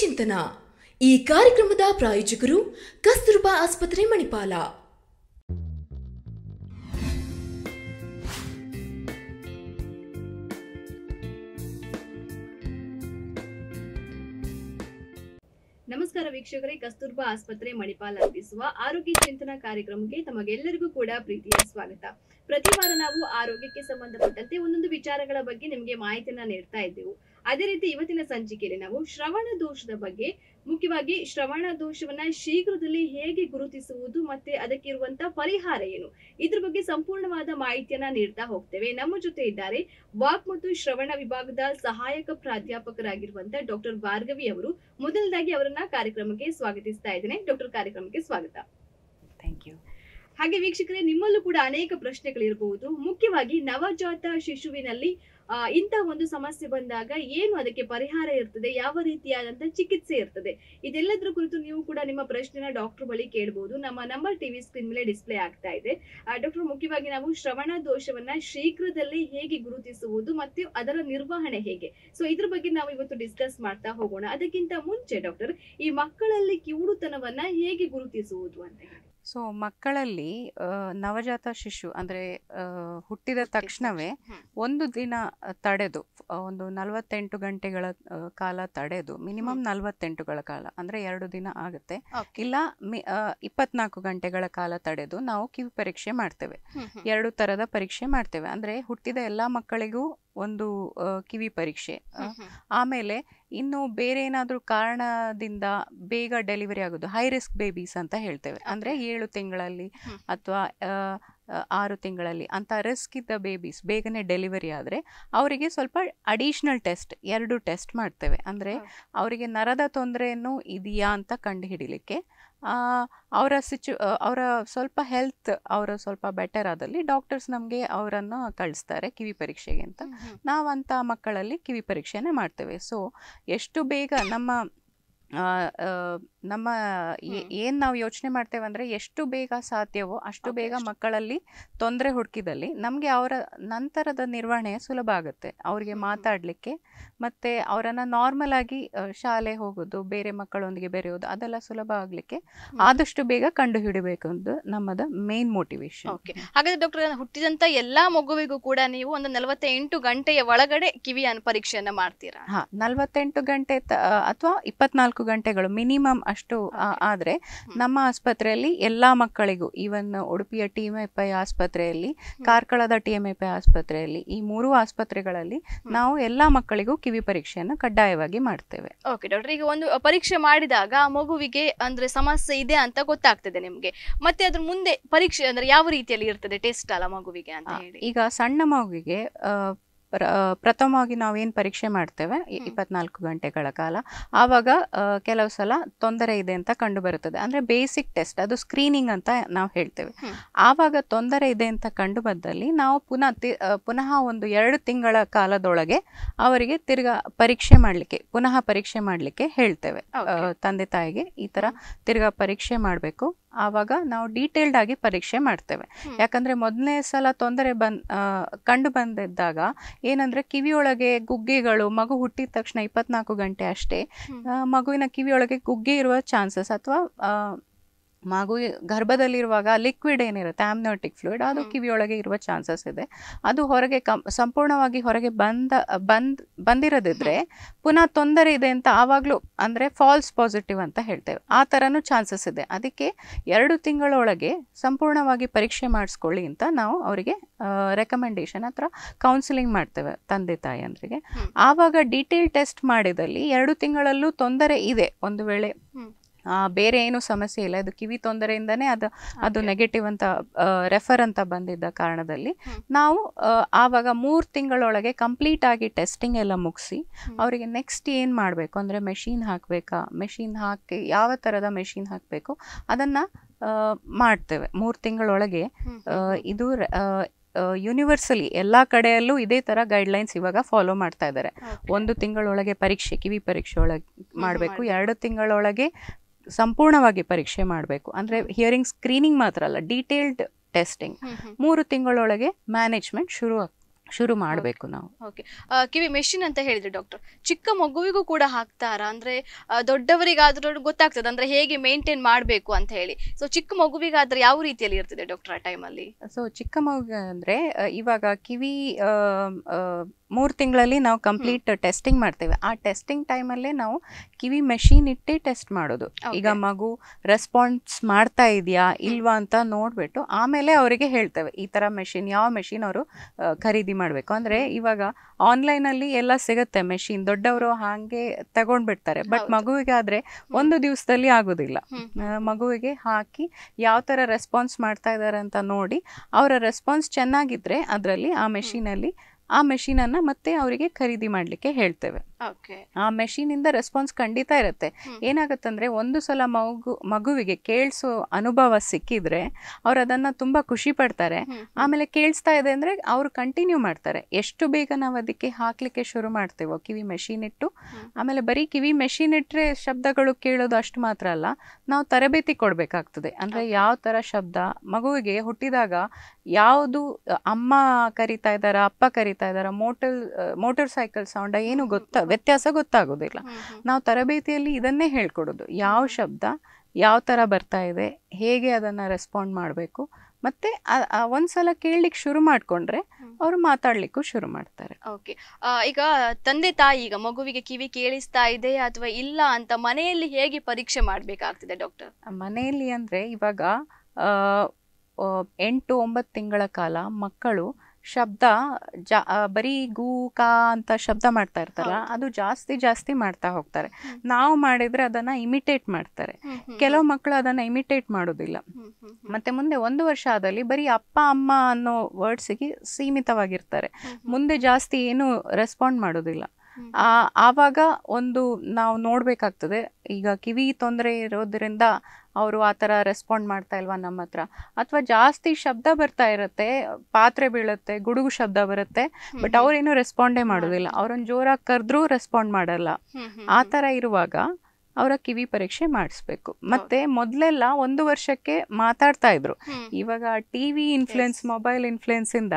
ಚಿಂತನ ಈ ಕಾರ್ಯಕ್ರಮದ ಪ್ರಾಯೋಜಕರು ಕಸ್ತೂರ್ಬಾ ಆಸ್ಪತ್ರೆ ಮಣಿಪಾಲ ನಮಸ್ಕಾರ ವೀಕ್ಷಕರೇ ಕಸ್ತೂರ್ಬಾ ಆಸ್ಪತ್ರೆ ಮಣಿಪಾಲ ಅರ್ಪಿಸುವ ಆರೋಗ್ಯ ಚಿಂತನ ಕಾರ್ಯಕ್ರಮಕ್ಕೆ ತಮಗೆಲ್ಲರಿಗೂ ಕೂಡ ಪ್ರೀತಿಯ ಸ್ವಾಗತ ಪ್ರತಿ ವಾರ ನಾವು ಆರೋಗ್ಯಕ್ಕೆ ಸಂಬಂಧಪಟ್ಟಂತೆ ಒಂದೊಂದು ವಿಚಾರಗಳ ಬಗ್ಗೆ ನಿಮಗೆ ಮಾಹಿತಿಯನ್ನ ನೀಡ್ತಾ ಇದ್ದೆವು ಅದೇ ರೀತಿ ಇವತ್ತಿನ ಸಂಚಿಕೆಯಲ್ಲಿ ನಾವು ಶ್ರವಣ ದೋಷದ ಬಗ್ಗೆ ಮುಖ್ಯವಾಗಿ ಶ್ರವಣ ದೋಷವನ್ನ ಶೀಘ್ರದಲ್ಲಿ ಹೇಗೆ ಗುರುತಿಸುವುದು ಮತ್ತೆ ಅದಕ್ಕೆ ಇರುವಂತಹ ಪರಿಹಾರ ಏನು ಇದ್ರ ಬಗ್ಗೆ ಸಂಪೂರ್ಣವಾದ ಮಾಹಿತಿಯನ್ನ ನೀಡ್ತಾ ಹೋಗ್ತೇವೆ ನಮ್ಮ ಜೊತೆ ಇದ್ದಾರೆ ವಾಕ್ ಮತ್ತು ಶ್ರವಣ ವಿಭಾಗದ ಸಹಾಯಕ ಪ್ರಾಧ್ಯಾಪಕರಾಗಿರುವಂತಹ ಡಾಕ್ಟರ್ ಭಾರ್ಗವಿ ಅವರು ಮೊದಲದಾಗಿ ಅವರನ್ನ ಕಾರ್ಯಕ್ರಮಕ್ಕೆ ಸ್ವಾಗತಿಸ್ತಾ ಇದ್ದೇನೆ ಡಾಕ್ಟರ್ ಕಾರ್ಯಕ್ರಮಕ್ಕೆ ಸ್ವಾಗತ ಥ್ಯಾಂಕ್ ಯು ಹಾಗೆ ವೀಕ್ಷಕರೇ ನಿಮ್ಮಲ್ಲೂ ಕೂಡ ಅನೇಕ ಪ್ರಶ್ನೆಗಳಿರಬಹುದು ಮುಖ್ಯವಾಗಿ ನವಜಾತ ಶಿಶುವಿನಲ್ಲಿ ಆ ಇಂತ ಒಂದು ಸಮಸ್ಯೆ ಬಂದಾಗ ಏನು ಅದಕ್ಕೆ ಪರಿಹಾರ ಇರ್ತದೆ ಯಾವ ರೀತಿಯಾದಂತಹ ಚಿಕಿತ್ಸೆ ಇರ್ತದೆ ಇದೆಲ್ಲದರ ಕುರಿತು ನೀವು ಕೂಡ ನಿಮ್ಮ ಪ್ರಶ್ನೆನ ಡಾಕ್ಟರ್ ಬಳಿ ಕೇಳಬಹುದು ನಮ್ಮ ನಂಬರ್ ಟಿವಿ ಸ್ಕ್ರೀನ್ ಮೇಲೆ ಡಿಸ್ಪ್ಲೇ ಆಗ್ತಾ ಇದೆ ಡಾಕ್ಟರ್ ಮುಖ್ಯವಾಗಿ ನಾವು ಶ್ರವಣ ದೋಷವನ್ನ ಶೀಘ್ರದಲ್ಲಿ ಹೇಗೆ ಗುರುತಿಸುವುದು ಮತ್ತು ಅದರ ನಿರ್ವಹಣೆ ಹೇಗೆ ಸೊ ಇದ್ರ ಬಗ್ಗೆ ನಾವು ಇವತ್ತು ಡಿಸ್ಕಸ್ ಮಾಡ್ತಾ ಹೋಗೋಣ ಅದಕ್ಕಿಂತ ಮುಂಚೆ ಡಾಕ್ಟರ್ ಈ ಮಕ್ಕಳಲ್ಲಿ ಕಿವುಡುತನವನ್ನ ಹೇಗೆ ಗುರುತಿಸುವುದು ಅಂತ ಹೇಳಿ ಸೊ ಮಕ್ಕಳಲ್ಲಿ ನವಜಾತ ಶಿಶು ಅಂದರೆ ಹುಟ್ಟಿದ ತಕ್ಷಣವೇ ಒಂದು ದಿನ ತಡೆದು ಒಂದು ನಲವತ್ತೆಂಟು ಗಂಟೆಗಳ ಕಾಲ ತಡೆದು ಮಿನಿಮಮ್ ನಲವತ್ತೆಂಟುಗಳ ಕಾಲ ಅಂದರೆ ಎರಡು ದಿನ ಆಗುತ್ತೆ ಇಲ್ಲ ಇಪ್ಪತ್ನಾಲ್ಕು ಗಂಟೆಗಳ ಕಾಲ ತಡೆದು ನಾವು ಕಿವಿ ಪರೀಕ್ಷೆ ಮಾಡ್ತೇವೆ ಎರಡು ಥರದ ಪರೀಕ್ಷೆ ಮಾಡ್ತೇವೆ ಅಂದರೆ ಹುಟ್ಟಿದ ಎಲ್ಲ ಮಕ್ಕಳಿಗೂ ಒಂದು ಕಿವಿ ಪರೀಕ್ಷೆ ಆಮೇಲೆ ಇನ್ನು ಬೇರೆ ಏನಾದರೂ ಕಾರಣದಿಂದ ಬೇಗ ಡೆಲಿವರಿ ಆಗೋದು ಹೈ ರಿಸ್ಕ್ ಬೇಬೀಸ್ ಅಂತ ಹೇಳ್ತೇವೆ ಅಂದರೆ ಏಳು ತಿಂಗಳಲ್ಲಿ ಅಥವಾ ಆರು ತಿಂಗಳಲ್ಲಿ ಅಂಥ ರಿಸ್ಕ್ ಇದ್ದ ಬೇಬೀಸ್ ಬೇಗನೆ ಡೆಲಿವರಿ ಆದರೆ ಅವರಿಗೆ ಸ್ವಲ್ಪ ಅಡಿಷ್ನಲ್ ಟೆಸ್ಟ್ ಎರಡು ಟೆಸ್ಟ್ ಮಾಡ್ತೇವೆ ಅಂದರೆ ಅವರಿಗೆ ನರದ ತೊಂದರೆಯನ್ನು ಇದೆಯಾ ಅಂತ ಕಂಡುಹಿಡಿಲಿಕ್ಕೆ ಅವರ ಸಿಚು ಅವರ ಸ್ವಲ್ಪ ಹೆಲ್ತ್ ಅವರ ಸ್ವಲ್ಪ ಬೆಟರ್ ಆದಲ್ಲಿ ಡಾಕ್ಟರ್ಸ್ ನಮಗೆ ಅವರನ್ನು ಕಳಿಸ್ತಾರೆ ಕಿವಿ ಪರೀಕ್ಷೆಗೆ ಅಂತ ನಾವಂಥ ಮಕ್ಕಳಲ್ಲಿ ಕಿವಿ ಪರೀಕ್ಷೆನೇ ಮಾಡ್ತೇವೆ ಸೊ ಎಷ್ಟು ಬೇಗ ನಮ್ಮ ನಮ್ಮ ಏನು ನಾವು ಯೋಚನೆ ಮಾಡ್ತೇವೆ ಅಂದ್ರೆ ಎಷ್ಟು ಬೇಗ ಸಾಧ್ಯವೋ ಅಷ್ಟು ಬೇಗ ಮಕ್ಕಳಲ್ಲಿ ತೊಂದರೆ ಹುಡುಕಿದಲ್ಲಿ ನಮಗೆ ಅವರ ನಂತರದ ನಿರ್ವಹಣೆ ಸುಲಭ ಆಗುತ್ತೆ ಅವರಿಗೆ ಮಾತಾಡಲಿಕ್ಕೆ ಮತ್ತೆ ಅವರನ್ನು ನಾರ್ಮಲ್ ಆಗಿ ಶಾಲೆ ಹೋಗೋದು ಬೇರೆ ಮಕ್ಕಳೊಂದಿಗೆ ಬೆರೆಯೋದು ಅದೆಲ್ಲ ಸುಲಭ ಆಗಲಿಕ್ಕೆ ಆದಷ್ಟು ಬೇಗ ಕಂಡು ಹಿಡಿಬೇಕು ಅಂತ ನಮ್ಮದ ಮೇನ್ ಮೋಟಿವೇಶನ್ ಓಕೆ ಹಾಗಾದ್ರೆ ಡಾಕ್ಟರ್ ಹುಟ್ಟಿದಂಥ ಎಲ್ಲ ಮಗುವಿಗೂ ಕೂಡ ನೀವು ಒಂದು ನಲವತ್ತೆಂಟು ಗಂಟೆಯ ಒಳಗಡೆ ಕಿವಿಯ ಪರೀಕ್ಷೆಯನ್ನು ಮಾಡ್ತೀರಾ ಹಾಂ ನಲವತ್ತೆಂಟು ಗಂಟೆ ಅಥವಾ ಇಪ್ಪತ್ನಾಲ್ಕು ನಾಲ್ಕು ಗಂಟೆಗಳು ಮಿನಿಮಮ್ ಅಷ್ಟು ಆದರೆ ನಮ್ಮ ಆಸ್ಪತ್ರೆಯಲ್ಲಿ ಎಲ್ಲ ಮಕ್ಕಳಿಗೂ ಈವನ್ ಉಡುಪಿಯ ಟಿ ಎಮ್ ಐ ಆಸ್ಪತ್ರೆಯಲ್ಲಿ ಕಾರ್ಕಳದ ಟಿ ಎಮ್ ಐ ಆಸ್ಪತ್ರೆಯಲ್ಲಿ ಈ ಮೂರು ಆಸ್ಪತ್ರೆಗಳಲ್ಲಿ ನಾವು ಎಲ್ಲ ಮಕ್ಕಳಿಗೂ ಕಿವಿ ಪರೀಕ್ಷೆಯನ್ನು ಕಡ್ಡಾಯವಾಗಿ ಮಾಡ್ತೇವೆ ಓಕೆ ಡಾಕ್ಟರ್ ಈಗ ಒಂದು ಪರೀಕ್ಷೆ ಮಾಡಿದಾಗ ಮಗುವಿಗೆ ಅಂದ್ರೆ ಸಮಸ್ಯೆ ಇದೆ ಅಂತ ಗೊತ್ತಾಗ್ತದೆ ನಿಮಗೆ ಮತ್ತೆ ಅದ್ರ ಮುಂದೆ ಪರೀಕ್ಷೆ ಅಂದ್ರೆ ಯಾವ ರೀತಿಯಲ್ಲಿ ಇರ್ತದೆ ಟೆಸ್ಟ್ ಅಲ್ಲ ಮಗುವಿಗೆ ಅಂತ ಹೇಳಿ ಈಗ ಸಣ್ಣ ಮಗುವಿಗೆ ಪ್ರ ಪ್ರಥಮವಾಗಿ ನಾವೇನು ಪರೀಕ್ಷೆ ಮಾಡ್ತೇವೆ ಇಪ್ಪತ್ನಾಲ್ಕು ಗಂಟೆಗಳ ಕಾಲ ಆವಾಗ ಕೆಲವು ಸಲ ತೊಂದರೆ ಇದೆ ಅಂತ ಕಂಡು ಬರುತ್ತದೆ ಅಂದರೆ ಬೇಸಿಕ್ ಟೆಸ್ಟ್ ಅದು ಸ್ಕ್ರೀನಿಂಗ್ ಅಂತ ನಾವು ಹೇಳ್ತೇವೆ ಆವಾಗ ತೊಂದರೆ ಇದೆ ಅಂತ ಕಂಡು ಬಂದಲ್ಲಿ ನಾವು ಪುನಃ ಪುನಃ ಒಂದು ಎರಡು ತಿಂಗಳ ಕಾಲದೊಳಗೆ ಅವರಿಗೆ ತಿರ್ಗಾ ಪರೀಕ್ಷೆ ಮಾಡಲಿಕ್ಕೆ ಪುನಃ ಪರೀಕ್ಷೆ ಮಾಡಲಿಕ್ಕೆ ಹೇಳ್ತೇವೆ ತಂದೆ ತಾಯಿಗೆ ಈ ಥರ ತಿರ್ಗಾ ಪರೀಕ್ಷೆ ಮಾಡಬೇಕು ಆವಾಗ ನಾವು ಡೀಟೇಲ್ಡ್ ಆಗಿ ಪರೀಕ್ಷೆ ಮಾಡ್ತೇವೆ ಯಾಕಂದ್ರೆ ಮೊದಲನೇ ಸಲ ತೊಂದರೆ ಬಂದ್ ಕಂಡು ಬಂದಿದ್ದಾಗ ಏನಂದ್ರೆ ಕಿವಿಯೊಳಗೆ ಗುಗ್ಗೆಗಳು ಮಗು ಹುಟ್ಟಿದ ತಕ್ಷಣ ಇಪ್ಪತ್ನಾಲ್ಕು ಗಂಟೆ ಅಷ್ಟೇ ಮಗುವಿನ ಕಿವಿಯೊಳಗೆ ಗುಗ್ಗೆ ಇರುವ ಚಾನ್ಸಸ್ ಅಥವಾ ಮಗು ಗರ್ಭದಲ್ಲಿರುವಾಗ ಲಿಕ್ವಿಡ್ ಏನಿರುತ್ತೆ ಆಮ್ನೋಟಿಕ್ ಫ್ಲೂಯಿಡ್ ಅದು ಕಿವಿಯೊಳಗೆ ಇರುವ ಚಾನ್ಸಸ್ ಇದೆ ಅದು ಹೊರಗೆ ಕಂ ಸಂಪೂರ್ಣವಾಗಿ ಹೊರಗೆ ಬಂದ ಬಂದ್ ಬಂದಿರೋದಿದ್ರೆ ಪುನಃ ತೊಂದರೆ ಇದೆ ಅಂತ ಆವಾಗಲೂ ಅಂದರೆ ಫಾಲ್ಸ್ ಪಾಸಿಟಿವ್ ಅಂತ ಹೇಳ್ತೇವೆ ಆ ಥರನೂ ಚಾನ್ಸಸ್ ಇದೆ ಅದಕ್ಕೆ ಎರಡು ತಿಂಗಳೊಳಗೆ ಸಂಪೂರ್ಣವಾಗಿ ಪರೀಕ್ಷೆ ಮಾಡಿಸ್ಕೊಳ್ಳಿ ಅಂತ ನಾವು ಅವರಿಗೆ ರೆಕಮೆಂಡೇಷನ್ ಹತ್ರ ಕೌನ್ಸಿಲಿಂಗ್ ಮಾಡ್ತೇವೆ ತಂದೆ ತಾಯಿಯಂದ್ರಿಗೆ ಆವಾಗ ಡೀಟೇಲ್ ಟೆಸ್ಟ್ ಮಾಡಿದಲ್ಲಿ ಎರಡು ತಿಂಗಳಲ್ಲೂ ತೊಂದರೆ ಇದೆ ಒಂದು ವೇಳೆ ಬೇರೆ ಏನೂ ಸಮಸ್ಯೆ ಇಲ್ಲ ಇದು ಕಿವಿ ತೊಂದರೆಯಿಂದನೇ ಅದು ಅದು ನೆಗೆಟಿವ್ ಅಂತ ರೆಫರ್ ಅಂತ ಬಂದಿದ್ದ ಕಾರಣದಲ್ಲಿ ನಾವು ಆವಾಗ ಮೂರು ತಿಂಗಳೊಳಗೆ ಕಂಪ್ಲೀಟ್ ಆಗಿ ಟೆಸ್ಟಿಂಗ್ ಎಲ್ಲ ಮುಗಿಸಿ ಅವರಿಗೆ ನೆಕ್ಸ್ಟ್ ಏನು ಮಾಡಬೇಕು ಅಂದರೆ ಮೆಷಿನ್ ಹಾಕಬೇಕಾ ಮೆಷಿನ್ ಹಾಕಿ ಯಾವ ಥರದ ಮೆಷಿನ್ ಹಾಕಬೇಕು ಅದನ್ನು ಮಾಡ್ತೇವೆ ಮೂರು ತಿಂಗಳೊಳಗೆ ಇದು ಯೂನಿವರ್ಸಲಿ ಎಲ್ಲ ಕಡೆಯಲ್ಲೂ ಇದೇ ಥರ ಗೈಡ್ಲೈನ್ಸ್ ಇವಾಗ ಫಾಲೋ ಮಾಡ್ತಾ ಇದ್ದಾರೆ ಒಂದು ತಿಂಗಳೊಳಗೆ ಪರೀಕ್ಷೆ ಕಿವಿ ಪರೀಕ್ಷೆ ಒಳಗೆ ಮಾಡಬೇಕು ಎರಡು ತಿಂಗಳೊಳಗೆ ಸಂಪೂರ್ಣವಾಗಿ ಪರೀಕ್ಷೆ ಮಾಡಬೇಕು ಅಂದರೆ ಹಿಯರಿಂಗ್ ಸ್ಕ್ರೀನಿಂಗ್ ಮಾತ್ರ ಅಲ್ಲ ಡೀಟೇಲ್ಡ್ ಟೆಸ್ಟಿಂಗ್ ಮೂರು ತಿಂಗಳೊಳಗೆ ಮ್ಯಾನೇಜ್ಮೆಂಟ್ ಶುರು ಶುರು ಮಾಡಬೇಕು ನಾವು ಓಕೆ ಕಿವಿ ಮೆಷಿನ್ ಅಂತ ಹೇಳಿದ್ರೆ ಡಾಕ್ಟರ್ ಚಿಕ್ಕ ಮಗುವಿಗೂ ಕೂಡ ಹಾಕ್ತಾರ ಅಂದ್ರೆ ದೊಡ್ಡವರಿಗಾದ್ರೂ ಗೊತ್ತಾಗ್ತದೆ ಅಂದ್ರೆ ಹೇಗೆ ಮೇಂಟೈನ್ ಮಾಡಬೇಕು ಅಂತ ಹೇಳಿ ಸೊ ಚಿಕ್ಕ ಮಗುವಿಗಾದ್ರೆ ಯಾವ ರೀತಿಯಲ್ಲಿ ಇರ್ತದೆ ಡಾಕ್ಟರ್ ಆ ಟೈಮಲ್ಲಿ ಸೊ ಚಿಕ್ಕ ಮಗು ಅಂದ್ರೆ ಇವಾಗ ಕಿವಿ ಮೂರು ತಿಂಗಳಲ್ಲಿ ನಾವು ಕಂಪ್ಲೀಟ್ ಟೆಸ್ಟಿಂಗ್ ಮಾಡ್ತೇವೆ ಆ ಟೆಸ್ಟಿಂಗ್ ಟೈಮಲ್ಲೇ ನಾವು ಕಿವಿ ಮೆಷಿನ್ ಇಟ್ಟು ಟೆಸ್ಟ್ ಮಾಡೋದು ಈಗ ಮಗು ರೆಸ್ಪಾನ್ಸ್ ಮಾಡ್ತಾ ಇದೆಯಾ ಇಲ್ವಾ ಅಂತ ನೋಡಿಬಿಟ್ಟು ಆಮೇಲೆ ಅವರಿಗೆ ಹೇಳ್ತೇವೆ ಈ ಥರ ಮೆಷಿನ್ ಯಾವ ಮೆಷಿನ್ ಅವರು ಖರೀದಿ ಮಾಡಬೇಕು ಅಂದರೆ ಇವಾಗ ಆನ್ಲೈನಲ್ಲಿ ಎಲ್ಲ ಸಿಗುತ್ತೆ ಮೆಷಿನ್ ದೊಡ್ಡವರು ಹಾಗೆ ತಗೊಂಡ್ಬಿಡ್ತಾರೆ ಬಟ್ ಮಗುವಿಗೆ ಆದರೆ ಒಂದು ದಿವಸದಲ್ಲಿ ಆಗೋದಿಲ್ಲ ಮಗುವಿಗೆ ಹಾಕಿ ಯಾವ ಥರ ರೆಸ್ಪಾನ್ಸ್ ಮಾಡ್ತಾ ಇದ್ದಾರೆ ಅಂತ ನೋಡಿ ಅವರ ರೆಸ್ಪಾನ್ಸ್ ಚೆನ್ನಾಗಿದ್ದರೆ ಅದರಲ್ಲಿ ಆ ಮೆಷಿನಲ್ಲಿ ಆ ಮೆಷಿನನ್ನು ಮತ್ತೆ ಅವರಿಗೆ ಖರೀದಿ ಮಾಡಲಿಕ್ಕೆ ಹೇಳ್ತೇವೆ ಆ ಮೆಷಿನ್ ಇಂದ ರೆಸ್ಪಾನ್ಸ್ ಖಂಡಿತ ಇರುತ್ತೆ ಏನಾಗುತ್ತಂದ್ರೆ ಒಂದು ಸಲ ಮಗು ಮಗುವಿಗೆ ಕೇಳಿಸೋ ಅನುಭವ ಸಿಕ್ಕಿದ್ರೆ ಅವ್ರು ಅದನ್ನ ತುಂಬಾ ಖುಷಿ ಪಡ್ತಾರೆ ಆಮೇಲೆ ಕೇಳಿಸ್ತಾ ಇದೆ ಅಂದ್ರೆ ಅವ್ರು ಕಂಟಿನ್ಯೂ ಮಾಡ್ತಾರೆ ಎಷ್ಟು ಬೇಗ ನಾವು ಅದಕ್ಕೆ ಹಾಕ್ಲಿಕ್ಕೆ ಶುರು ಮಾಡ್ತೇವೋ ಕಿವಿ ಮೆಷಿನ್ ಇಟ್ಟು ಆಮೇಲೆ ಬರೀ ಕಿವಿ ಮೆಷಿನ್ ಇಟ್ಟರೆ ಶಬ್ದಗಳು ಕೇಳೋದು ಅಷ್ಟು ಮಾತ್ರ ಅಲ್ಲ ನಾವು ತರಬೇತಿ ಕೊಡ್ಬೇಕಾಗ್ತದೆ ಅಂದ್ರೆ ಯಾವ ತರ ಶಬ್ದ ಮಗುವಿಗೆ ಹುಟ್ಟಿದಾಗ ಯಾವುದು ಅಮ್ಮ ಕರಿತಾ ಇದ್ದಾರಾ ಅಪ್ಪ ಕರಿತಾ ಇದ್ದಾರಾ ಮೋಟರ್ ಮೋಟರ್ ಸೈಕಲ್ ಸೌಂಡ್ ಏನು ಗೊತ್ತ ವ್ಯತ್ಯಾಸ ಗೊತ್ತಾಗೋದಿಲ್ಲ ನಾವು ತರಬೇತಿಯಲ್ಲಿ ಇದನ್ನೇ ಹೇಳ್ಕೊಡೋದು ಯಾವ ಶಬ್ದ ಯಾವ ಥರ ಬರ್ತಾ ಇದೆ ಹೇಗೆ ಅದನ್ನು ರೆಸ್ಪಾಂಡ್ ಮಾಡಬೇಕು ಮತ್ತೆ ಒಂದ್ಸಲ ಕೇಳಲಿಕ್ಕೆ ಶುರು ಮಾಡ್ಕೊಂಡ್ರೆ ಅವರು ಮಾತಾಡ್ಲಿಕ್ಕೂ ಶುರು ಮಾಡ್ತಾರೆ ಓಕೆ ಈಗ ತಂದೆ ತಾಯಿ ಈಗ ಮಗುವಿಗೆ ಕಿವಿ ಕೇಳಿಸ್ತಾ ಇದೆ ಅಥವಾ ಇಲ್ಲ ಅಂತ ಮನೆಯಲ್ಲಿ ಹೇಗೆ ಪರೀಕ್ಷೆ ಮಾಡಬೇಕಾಗ್ತದೆ ಡಾಕ್ಟರ್ ಮನೆಯಲ್ಲಿ ಅಂದ್ರೆ ಇವಾಗ ಎಂಟು ಒಂಬತ್ತು ತಿಂಗಳ ಕಾಲ ಮಕ್ಕಳು ಶಬ್ದ ಜಾ ಬರೀ ಗೂ ಕಾ ಅಂತ ಶಬ್ದ ಮಾಡ್ತಾ ಇರ್ತಾರಲ್ಲ ಅದು ಜಾಸ್ತಿ ಜಾಸ್ತಿ ಮಾಡ್ತಾ ಹೋಗ್ತಾರೆ ನಾವು ಮಾಡಿದ್ರೆ ಅದನ್ನ ಇಮಿಟೇಟ್ ಮಾಡ್ತಾರೆ ಕೆಲವು ಮಕ್ಕಳು ಅದನ್ನ ಇಮಿಟೇಟ್ ಮಾಡೋದಿಲ್ಲ ಮತ್ತೆ ಮುಂದೆ ಒಂದು ವರ್ಷ ಆದಲ್ಲಿ ಬರೀ ಅಪ್ಪ ಅಮ್ಮ ಅನ್ನೋ ವರ್ಡ್ಸ್ಗೆ ಸೀಮಿತವಾಗಿರ್ತಾರೆ ಮುಂದೆ ಜಾಸ್ತಿ ಏನು ರೆಸ್ಪಾಂಡ್ ಮಾಡೋದಿಲ್ಲ ಆವಾಗ ಒಂದು ನಾವು ನೋಡಬೇಕಾಗ್ತದೆ ಈಗ ಕಿವಿ ತೊಂದರೆ ಇರೋದ್ರಿಂದ ಅವರು ಆ ಥರ ರೆಸ್ಪಾಂಡ್ ಮಾಡ್ತಾ ಇಲ್ವಾ ನಮ್ಮ ಹತ್ರ ಅಥವಾ ಜಾಸ್ತಿ ಶಬ್ದ ಬರ್ತಾ ಇರುತ್ತೆ ಪಾತ್ರೆ ಬೀಳುತ್ತೆ ಗುಡುಗು ಶಬ್ದ ಬರುತ್ತೆ ಬಟ್ ಅವ್ರೇನು ರೆಸ್ಪಾಂಡೇ ಮಾಡೋದಿಲ್ಲ ಅವ್ರನ್ನ ಜೋರಾಗಿ ಕರೆದ್ರೂ ರೆಸ್ಪಾಂಡ್ ಮಾಡಲ್ಲ ಆ ಥರ ಇರುವಾಗ ಅವರ ಕಿವಿ ಪರೀಕ್ಷೆ ಮಾಡಿಸ್ಬೇಕು ಮತ್ತೆ ಮೊದಲೆಲ್ಲ ಒಂದು ವರ್ಷಕ್ಕೆ ಮಾತಾಡ್ತಾ ಇದ್ರು ಇವಾಗ ಟಿವಿ ಇನ್ಫ್ಲುಯೆನ್ಸ್ ಮೊಬೈಲ್ ಇನ್ಫ್ಲುಯೆನ್ಸ್ ಇಂದ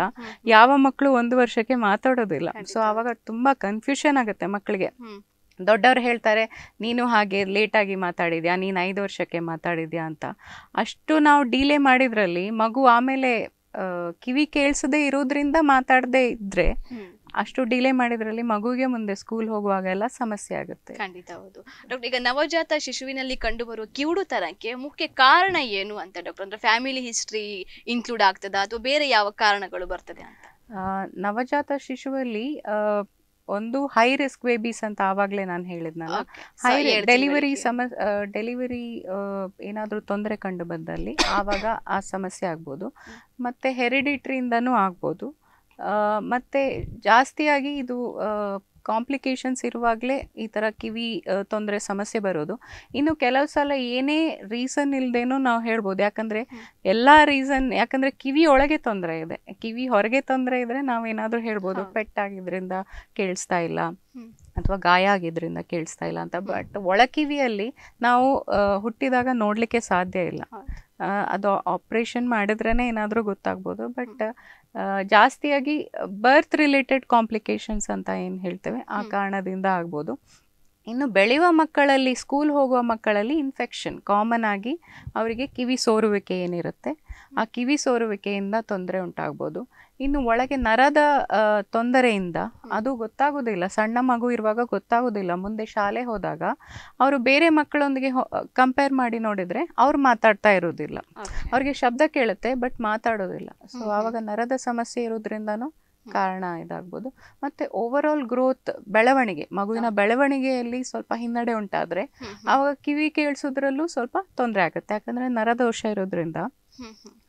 ಯಾವ ಮಕ್ಕಳು ಒಂದು ವರ್ಷಕ್ಕೆ ಮಾತಾಡೋದಿಲ್ಲ ಸೊ ಅವಾಗ ತುಂಬಾ ಕನ್ಫ್ಯೂಷನ್ ಆಗುತ್ತೆ ಮಕ್ಕಳಿಗೆ ದೊಡ್ಡವ್ರು ಹೇಳ್ತಾರೆ ನೀನು ಹಾಗೆ ಲೇಟಾಗಿ ಮಾತಾಡಿದ್ಯಾ ನೀನು ಐದು ವರ್ಷಕ್ಕೆ ಮಾತಾಡಿದ್ಯಾ ಅಂತ ಅಷ್ಟು ನಾವು ಡಿಲೇ ಮಾಡಿದ್ರಲ್ಲಿ ಮಗು ಆಮೇಲೆ ಕಿವಿ ಕೇಳಿಸದೇ ಇರೋದ್ರಿಂದ ಮಾತಾಡದೆ ಇದ್ರೆ ಅಷ್ಟು ಡಿಲೇ ಮಾಡಿದ್ರಲ್ಲಿ ಮಗುಗೆ ಮುಂದೆ ಸ್ಕೂಲ್ ಹೋಗುವಾಗ ಹೋಗುವಾಗೆಲ್ಲ ಸಮಸ್ಯೆ ಆಗುತ್ತೆ ಖಂಡಿತ ಹೌದು ಡಾಕ್ಟರ್ ಈಗ ನವಜಾತ ಶಿಶುವಿನಲ್ಲಿ ಕಂಡುಬರುವ ತರಕ್ಕೆ ಮುಖ್ಯ ಕಾರಣ ಏನು ಅಂತ ಡಾಕ್ಟರ್ ಅಂದ್ರೆ ಫ್ಯಾಮಿಲಿ ಹಿಸ್ಟ್ರಿ ಇನ್ಕ್ಲೂಡ್ ಆಗ್ತದ ಅಥವಾ ಬೇರೆ ಯಾವ ಕಾರಣಗಳು ಬರ್ತದೆ ಅಂತ ನವಜಾತ ಶಿಶುವಲ್ಲಿ ಒಂದು ಹೈ ರಿಸ್ಕ್ ಬೇಬೀಸ್ ಅಂತ ಆವಾಗಲೇ ನಾನು ಹೇಳಿದ್ನಲ್ಲ ಹೈ ಡೆಲಿವರಿ ಸಮ ಡೆಲಿವರಿ ಏನಾದರೂ ತೊಂದರೆ ಕಂಡು ಬಂದಲ್ಲಿ ಆವಾಗ ಆ ಸಮಸ್ಯೆ ಆಗ್ಬೋದು ಮತ್ತು ಹೆರಿಡಿಟ್ರಿಯಿಂದನೂ ಆಗ್ಬೋದು ಮತ್ತು ಜಾಸ್ತಿಯಾಗಿ ಇದು ಕಾಂಪ್ಲಿಕೇಶನ್ಸ್ ಇರುವಾಗಲೇ ಈ ಥರ ಕಿವಿ ತೊಂದರೆ ಸಮಸ್ಯೆ ಬರೋದು ಇನ್ನು ಕೆಲವು ಸಲ ಏನೇ ರೀಸನ್ ಇಲ್ಲದೇನು ನಾವು ಹೇಳ್ಬೋದು ಯಾಕಂದರೆ ಎಲ್ಲ ರೀಸನ್ ಯಾಕಂದರೆ ಕಿವಿ ಒಳಗೆ ತೊಂದರೆ ಇದೆ ಕಿವಿ ಹೊರಗೆ ತೊಂದರೆ ಇದ್ದರೆ ನಾವೇನಾದರೂ ಹೇಳ್ಬೋದು ಪೆಟ್ಟಾಗಿದ್ದರಿಂದ ಕೇಳಿಸ್ತಾ ಇಲ್ಲ ಅಥವಾ ಗಾಯ ಆಗಿದ್ರಿಂದ ಕೇಳಿಸ್ತಾ ಇಲ್ಲ ಅಂತ ಬಟ್ ಒಳಕಿವಿಯಲ್ಲಿ ನಾವು ಹುಟ್ಟಿದಾಗ ನೋಡಲಿಕ್ಕೆ ಸಾಧ್ಯ ಇಲ್ಲ ಅದು ಆಪ್ರೇಷನ್ ಮಾಡಿದ್ರೇ ಏನಾದರೂ ಗೊತ್ತಾಗ್ಬೋದು ಬಟ್ ಜಾಸ್ತಿಯಾಗಿ ಬರ್ತ್ ರಿಲೇಟೆಡ್ ಕಾಂಪ್ಲಿಕೇಶನ್ಸ್ ಅಂತ ಏನು ಹೇಳ್ತೇವೆ ಆ ಕಾರಣದಿಂದ ಆಗ್ಬೋದು ಇನ್ನು ಬೆಳೆಯುವ ಮಕ್ಕಳಲ್ಲಿ ಸ್ಕೂಲ್ ಹೋಗುವ ಮಕ್ಕಳಲ್ಲಿ ಇನ್ಫೆಕ್ಷನ್ ಕಾಮನ್ ಆಗಿ ಅವರಿಗೆ ಕಿವಿ ಸೋರುವಿಕೆ ಏನಿರುತ್ತೆ ಆ ಕಿವಿ ಸೋರುವಿಕೆಯಿಂದ ತೊಂದರೆ ಉಂಟಾಗ್ಬೋದು ಇನ್ನು ಒಳಗೆ ನರದ ತೊಂದರೆಯಿಂದ ಅದು ಗೊತ್ತಾಗೋದಿಲ್ಲ ಸಣ್ಣ ಮಗು ಇರುವಾಗ ಗೊತ್ತಾಗೋದಿಲ್ಲ ಮುಂದೆ ಶಾಲೆ ಹೋದಾಗ ಅವರು ಬೇರೆ ಮಕ್ಕಳೊಂದಿಗೆ ಕಂಪೇರ್ ಮಾಡಿ ನೋಡಿದರೆ ಅವ್ರು ಮಾತಾಡ್ತಾ ಇರೋದಿಲ್ಲ ಅವ್ರಿಗೆ ಶಬ್ದ ಕೇಳುತ್ತೆ ಬಟ್ ಮಾತಾಡೋದಿಲ್ಲ ಸೊ ಆವಾಗ ನರದ ಸಮಸ್ಯೆ ಇರೋದ್ರಿಂದನೂ ಕಾರಣ ಇದಾಗ್ಬೋದು ಮತ್ತೆ ಓವರ್ ಆಲ್ ಗ್ರೋತ್ ಬೆಳವಣಿಗೆ ಮಗುವಿನ ಬೆಳವಣಿಗೆಯಲ್ಲಿ ಸ್ವಲ್ಪ ಹಿನ್ನಡೆ ಉಂಟಾದ್ರೆ ಆವಾಗ ಕಿವಿ ಕೇಳಿಸೋದ್ರಲ್ಲೂ ಸ್ವಲ್ಪ ತೊಂದರೆ ಆಗುತ್ತೆ ಯಾಕಂದ್ರೆ ನರದೋಷ ಇರೋದ್ರಿಂದ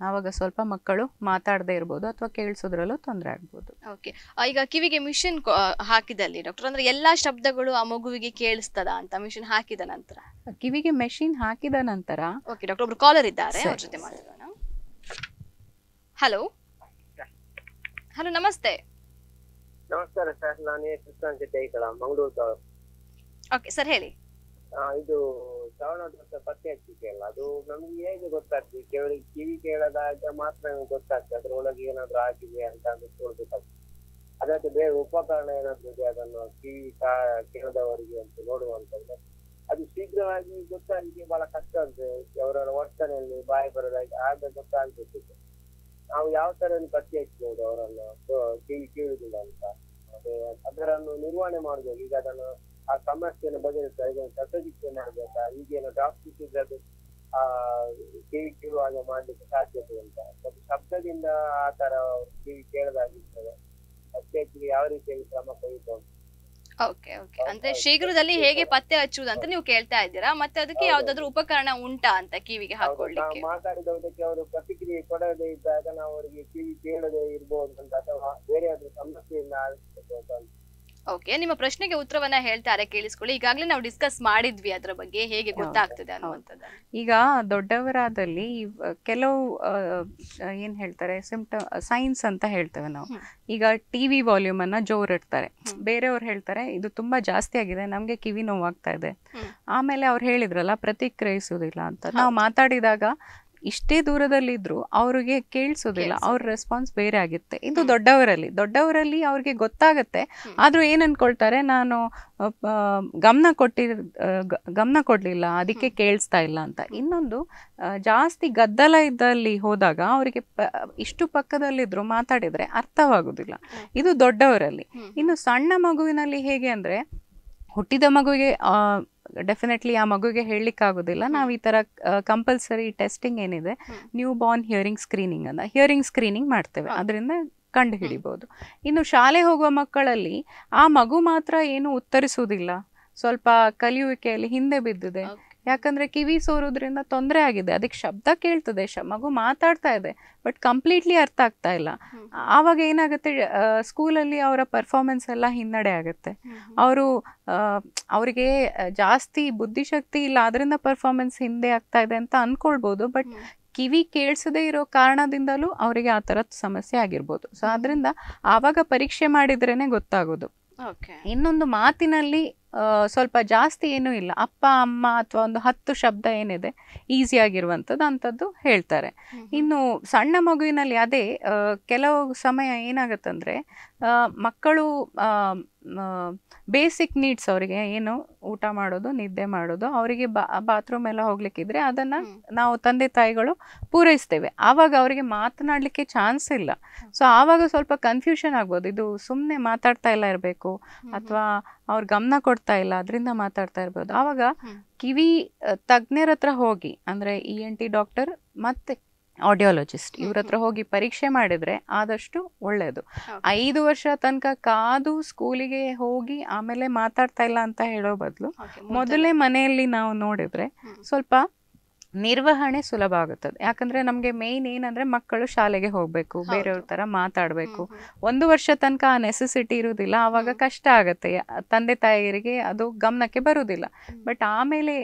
ಅವಾಗ ಸ್ವಲ್ಪ ಮಕ್ಕಳು ಮಾತಾಡದೇ ಇರ್ಬೋದು ಅಥವಾ ಕೇಳಿಸೋದ್ರಲ್ಲೂ ತೊಂದರೆ ಆಗ್ಬೋದು ಓಕೆ ಈಗ ಕಿವಿಗೆ ಮಿಷಿನ್ ಹಾಕಿದಲ್ಲಿ ಡಾಕ್ಟರ್ ಅಂದ್ರೆ ಎಲ್ಲಾ ಶಬ್ದಗಳು ಆ ಮಗುವಿಗೆ ಕೇಳಿಸ್ತದ ಅಂತ ಮಿಷಿನ್ ಹಾಕಿದ ನಂತರ ಕಿವಿಗೆ ಮೆಷಿನ್ ಹಾಕಿದ ನಂತರ ಓಕೆ ಡಾಕ್ಟರ್ ಕಾಲರ್ ಇದ್ದಾರೆ ಅವ್ರ ಜೊತೆ ಮಾತಾಡೋಣ ಹಲೋ ಹಲೋ ನಮಸ್ತೆ ನಮಸ್ಕಾರ ಸರ್ ನಾನು ಶೆಟ್ಟಿ ಜೈಕಳ ಮಂಗಳೂರು ತಾಲೂಕು ಓಕೆ ಸರ್ ಹೇಳಿ ಇದು ಶ್ರವಣ ದೋಷ ಪತ್ತೆ ಹಚ್ಚಿದೆಯಲ್ಲ ಅದು ನಮ್ಗೆ ಹೇಗೆ ಗೊತ್ತಾಗ್ತದೆ ಕೇಳಿ ಕಿವಿ ಕೇಳದಾಗ ಮಾತ್ರ ಗೊತ್ತಾಗ್ತದೆ ಅದ್ರೊಳಗೆ ಏನಾದ್ರೂ ಆಗಿದೆ ಅಂತ ನೋಡ್ಬೇಕಾಗ್ತದೆ ಅದಕ್ಕೆ ಬೇರೆ ಉಪಕರಣ ಏನಾದ್ರೂ ಇದೆ ಅದನ್ನು ಕಿವಿ ಕೇಳದವರಿಗೆ ಅಂತ ನೋಡುವಂತದ್ದು ಅದು ಶೀಘ್ರವಾಗಿ ಗೊತ್ತಾಗಲಿಕ್ಕೆ ಬಹಳ ಕಷ್ಟ ಆಗ್ತದೆ ಅವರ ವರ್ತನೆಯಲ್ಲಿ ಬಾಯಿ ಬರೋದಾಗಿ ಆಗ ಗೊತ್ತಾಗ್ಬೇಕಿತ್ತು ನಾವು ಯಾವ ತರ ಪರಿಚಯಿಸ್ಬೋದು ಅವರನ್ನ ಕೇಳಿ ಕೇಳುದಿಲ್ಲ ಅಂತ ಮತ್ತೆ ಅದರನ್ನು ನಿರ್ವಹಣೆ ಮಾಡಬೇಕು ಈಗ ಅದನ್ನು ಆ ಸಮಸ್ಯೆಯನ್ನು ಬಗೆಹರಿಸ್ತಾ ಈಗ ಸಸಜಿಕ್ಷಣೆ ಮಾಡ್ಬೇಕಾ ಈಗೇನು ಡಾಕ್ಟರ್ ಇದ್ರದ್ದು ಆ ಕಿವಿ ಕೇಳುವಾಗ ಮಾಡ್ಲಿಕ್ಕೆ ಸಾಧ್ಯತೆ ಅಂತ ಮತ್ತೆ ಶಬ್ದದಿಂದ ಆ ತರ ಕಿವಿ ಕೇಳದಾಗಿರ್ತದೆ ಅತ್ಯಚ್ಚಿಗೆ ಯಾವ ರೀತಿಯಲ್ಲಿ ಕ್ರಮ ಕೈಗೊಂಡು ಓಕೆ ಓಕೆ ಅಂದ್ರೆ ಶೀಘ್ರದಲ್ಲಿ ಹೇಗೆ ಪತ್ತೆ ಹಚ್ಚುವುದು ಅಂತ ನೀವು ಕೇಳ್ತಾ ಇದ್ದೀರಾ ಮತ್ತೆ ಅದಕ್ಕೆ ಯಾವ್ದಾದ್ರು ಉಪಕರಣ ಉಂಟಾ ಅಂತ ಕಿವಿಗೆ ಹಾಕೊಳ್ಳಿಕ್ಕೆ ಮಾತಾಡಿದವರಿಗೆ ಅವರು ಪ್ರತಿಕ್ರಿಯೆ ಕೊಡದೇ ಇದ್ದಾಗ ನಾವು ಅವರಿಗೆ ಕಿವಿ ಕೇಳದೆ ಇರ್ಬೋದು ಅಂತ ಅಥವಾ ಬೇರೆ ಆದ್ರೂ ಸಮಸ್ಯೆಯಿಂದ ಅಂತ ಓಕೆ ನಿಮ್ಮ ಪ್ರಶ್ನೆಗೆ ಉತ್ತರವನ್ನ ಹೇಳ್ತಾರೆ ಕೇಳಿಸ್ಕೊಳ್ಳಿ ಈಗಾಗಲೇ ನಾವು ಡಿಸ್ಕಸ್ ಮಾಡಿದ್ವಿ ಅದರ ಬಗ್ಗೆ ಹೇಗೆ ಗೊತ್ತಾಗ್ತದೆ ಅನ್ನುವಂಥದ್ದು ಈಗ ದೊಡ್ಡವರಾದಲ್ಲಿ ಕೆಲವು ಏನ್ ಹೇಳ್ತಾರೆ ಸಿಂಪ್ಟಮ್ ಸೈನ್ಸ್ ಅಂತ ಹೇಳ್ತೇವೆ ನಾವು ಈಗ ಟಿವಿ ವಾಲ್ಯೂಮ್ ಅನ್ನ ಜೋರಿಡ್ತಾರೆ ಬೇರೆಯವ್ರು ಹೇಳ್ತಾರೆ ಇದು ತುಂಬಾ ಜಾಸ್ತಿ ಆಗಿದೆ ನಮ್ಗೆ ಕಿವಿ ನೋವಾಗ್ತಾ ಇದೆ ಆಮೇಲೆ ಅವ್ರು ಹೇಳಿದ್ರಲ್ಲ ಪ್ರತಿಕ್ರಿಯಿಸುವುದಿಲ್ಲ ಅಂತ ನಾವು ಮಾತಾಡಿದಾಗ ಇಷ್ಟೇ ದೂರದಲ್ಲಿದ್ದರೂ ಅವ್ರಿಗೆ ಕೇಳಿಸೋದಿಲ್ಲ ಅವ್ರ ರೆಸ್ಪಾನ್ಸ್ ಬೇರೆ ಆಗುತ್ತೆ ಇದು ದೊಡ್ಡವರಲ್ಲಿ ದೊಡ್ಡವರಲ್ಲಿ ಅವ್ರಿಗೆ ಗೊತ್ತಾಗತ್ತೆ ಆದ್ರೂ ಏನು ಅನ್ಕೊಳ್ತಾರೆ ನಾನು ಗಮನ ಕೊಟ್ಟಿ ಗಮನ ಕೊಡಲಿಲ್ಲ ಅದಕ್ಕೆ ಕೇಳಿಸ್ತಾ ಇಲ್ಲ ಅಂತ ಇನ್ನೊಂದು ಜಾಸ್ತಿ ಗದ್ದಲ ಇದ್ದಲ್ಲಿ ಹೋದಾಗ ಅವರಿಗೆ ಇಷ್ಟು ಪಕ್ಕದಲ್ಲಿದ್ರು ಮಾತಾಡಿದ್ರೆ ಅರ್ಥವಾಗೋದಿಲ್ಲ ಇದು ದೊಡ್ಡವರಲ್ಲಿ ಇನ್ನು ಸಣ್ಣ ಮಗುವಿನಲ್ಲಿ ಹೇಗೆ ಅಂದರೆ ಹುಟ್ಟಿದ ಮಗುವಿಗೆ ಡೆಫಿನೆಟ್ಲಿ ಆ ಮಗುಗೆ ಹೇಳಲಿಕ್ಕಾಗೋದಿಲ್ಲ ನಾವು ಈ ಥರ ಕಂಪಲ್ಸರಿ ಟೆಸ್ಟಿಂಗ್ ಏನಿದೆ ನ್ಯೂ ಬಾರ್ನ್ ಹಿಯರಿಂಗ್ ಸ್ಕ್ರೀನಿಂಗ್ ಅಂತ ಹಿಯರಿಂಗ್ ಸ್ಕ್ರೀನಿಂಗ್ ಮಾಡ್ತೇವೆ ಅದರಿಂದ ಕಂಡು ಹಿಡಿಬೋದು ಇನ್ನು ಶಾಲೆ ಹೋಗುವ ಮಕ್ಕಳಲ್ಲಿ ಆ ಮಗು ಮಾತ್ರ ಏನು ಉತ್ತರಿಸುವುದಿಲ್ಲ ಸ್ವಲ್ಪ ಕಲಿಯುವಿಕೆಯಲ್ಲಿ ಹಿಂದೆ ಬಿದ್ದಿದೆ ಯಾಕಂದ್ರೆ ಕಿವಿ ಸೋರೋದ್ರಿಂದ ತೊಂದರೆ ಆಗಿದೆ ಅದಕ್ಕೆ ಶಬ್ದ ಕೇಳ್ತದೆ ಶ ಮಗು ಮಾತಾಡ್ತಾ ಇದೆ ಬಟ್ ಕಂಪ್ಲೀಟ್ಲಿ ಅರ್ಥ ಆಗ್ತಾ ಇಲ್ಲ ಆವಾಗ ಏನಾಗುತ್ತೆ ಸ್ಕೂಲಲ್ಲಿ ಅವರ ಪರ್ಫಾರ್ಮೆನ್ಸ್ ಎಲ್ಲ ಹಿನ್ನಡೆ ಆಗುತ್ತೆ ಅವರು ಅವರಿಗೆ ಜಾಸ್ತಿ ಬುದ್ಧಿಶಕ್ತಿ ಇಲ್ಲ ಅದರಿಂದ ಪರ್ಫಾರ್ಮೆನ್ಸ್ ಹಿಂದೆ ಆಗ್ತಾ ಇದೆ ಅಂತ ಅಂದ್ಕೊಳ್ಬೋದು ಬಟ್ ಕಿವಿ ಕೇಳಿಸದೇ ಇರೋ ಕಾರಣದಿಂದಲೂ ಅವರಿಗೆ ಆ ಥರದ ಸಮಸ್ಯೆ ಆಗಿರ್ಬೋದು ಸೊ ಅದರಿಂದ ಆವಾಗ ಪರೀಕ್ಷೆ ಮಾಡಿದ್ರೇ ಗೊತ್ತಾಗೋದು ಇನ್ನೊಂದು ಮಾತಿನಲ್ಲಿ ಸ್ವಲ್ಪ ಜಾಸ್ತಿ ಏನೂ ಇಲ್ಲ ಅಪ್ಪ ಅಮ್ಮ ಅಥವಾ ಒಂದು ಹತ್ತು ಶಬ್ದ ಏನಿದೆ ಈಸಿಯಾಗಿರುವಂಥದ್ದು ಅಂಥದ್ದು ಹೇಳ್ತಾರೆ ಇನ್ನು ಸಣ್ಣ ಮಗುವಿನಲ್ಲಿ ಅದೇ ಕೆಲವು ಸಮಯ ಏನಾಗುತ್ತಂದರೆ ಮಕ್ಕಳು ಬೇಸಿಕ್ ನೀಡ್ಸ್ ಅವರಿಗೆ ಏನು ಊಟ ಮಾಡೋದು ನಿದ್ದೆ ಮಾಡೋದು ಅವರಿಗೆ ಬಾ ಬಾತ್ರೂಮ್ ಎಲ್ಲ ಹೋಗ್ಲಿಕ್ಕಿದ್ರೆ ಅದನ್ನ ನಾವು ತಂದೆ ತಾಯಿಗಳು ಪೂರೈಸ್ತೇವೆ ಆವಾಗ ಅವರಿಗೆ ಮಾತನಾಡಲಿಕ್ಕೆ ಚಾನ್ಸ್ ಇಲ್ಲ ಸೊ ಆವಾಗ ಸ್ವಲ್ಪ ಕನ್ಫ್ಯೂಷನ್ ಆಗ್ಬೋದು ಇದು ಸುಮ್ಮನೆ ಮಾತಾಡ್ತಾ ಇಲ್ಲ ಇರಬೇಕು ಅಥವಾ ಅವ್ರ ಗಮನ ಕೊಡ್ತಾ ಇಲ್ಲ ಅದರಿಂದ ಮಾತಾಡ್ತಾ ಇರ್ಬೋದು ಆವಾಗ ಕಿವಿ ತಜ್ಞರ ಹತ್ರ ಹೋಗಿ ಅಂದ್ರೆ ಇ ಎನ್ ಟಿ ಡಾಕ್ಟರ್ ಮತ್ತೆ ಆಡಿಯೋಲಜಿಸ್ಟ್ ಇವ್ರ ಹತ್ರ ಹೋಗಿ ಪರೀಕ್ಷೆ ಮಾಡಿದ್ರೆ ಆದಷ್ಟು ಒಳ್ಳೆಯದು ಐದು ವರ್ಷ ತನಕ ಕಾದು ಸ್ಕೂಲಿಗೆ ಹೋಗಿ ಆಮೇಲೆ ಮಾತಾಡ್ತಾ ಇಲ್ಲ ಅಂತ ಹೇಳೋ ಬದಲು ಮೊದಲೇ ಮನೆಯಲ್ಲಿ ನಾವು ನೋಡಿದ್ರೆ ಸ್ವಲ್ಪ ನಿರ್ವಹಣೆ ಸುಲಭ ಆಗುತ್ತದೆ ಯಾಕಂದ್ರೆ ನಮಗೆ ಮೇನ್ ಏನಂದ್ರೆ ಮಕ್ಕಳು ಶಾಲೆಗೆ ಹೋಗ್ಬೇಕು ಬೇರೆಯವ್ರ ತರ ಮಾತಾಡಬೇಕು ಒಂದು ವರ್ಷ ತನಕ ಆ ನೆಸೆಸಿಟಿ ಇರುವುದಿಲ್ಲ ಆವಾಗ ಕಷ್ಟ ಆಗುತ್ತೆ ತಂದೆ ತಾಯಿಯರಿಗೆ ಅದು ಗಮನಕ್ಕೆ ಬರುವುದಿಲ್ಲ ಬಟ್ ಆಮೇಲೆ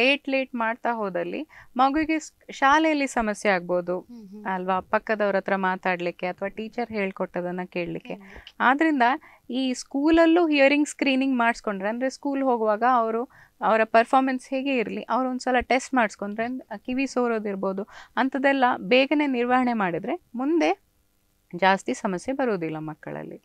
ಲೇಟ್ ಲೇಟ್ ಮಾಡ್ತಾ ಹೋದಲ್ಲಿ ಮಗುವಿಗೆ ಶಾಲೆಯಲ್ಲಿ ಸಮಸ್ಯೆ ಆಗ್ಬೋದು ಅಲ್ವಾ ಪಕ್ಕದವ್ರ ಹತ್ರ ಮಾತಾಡ್ಲಿಕ್ಕೆ ಅಥವಾ ಟೀಚರ್ ಹೇಳ್ಕೊಟ್ಟದನ್ನ ಕೇಳಲಿಕ್ಕೆ ಆದ್ರಿಂದ ಈ ಸ್ಕೂಲಲ್ಲೂ ಹಿಯರಿಂಗ್ ಸ್ಕ್ರೀನಿಂಗ್ ಮಾಡಿಸ್ಕೊಂಡ್ರೆ ಅಂದ್ರೆ ಸ್ಕೂಲ್ ಹೋಗುವಾಗ ಅವರು ಅವರ ಪರ್ಫಾರ್ಮೆನ್ಸ್ ಹೇಗೆ ಇರಲಿ ಅವ್ರು ಒಂದು ಟೆಸ್ಟ್ ಮಾಡಿಸ್ಕೊಂಡ್ರೆ ಕಿವಿ ಸೋರೋದಿರ್ಬೋದು ಅಂಥದ್ದೆಲ್ಲ ಬೇಗನೆ ನಿರ್ವಹಣೆ ಮಾಡಿದರೆ ಮುಂದೆ ಜಾಸ್ತಿ ಸಮಸ್ಯೆ ಬರೋದಿಲ್ಲ ಮಕ್ಕಳಲ್ಲಿ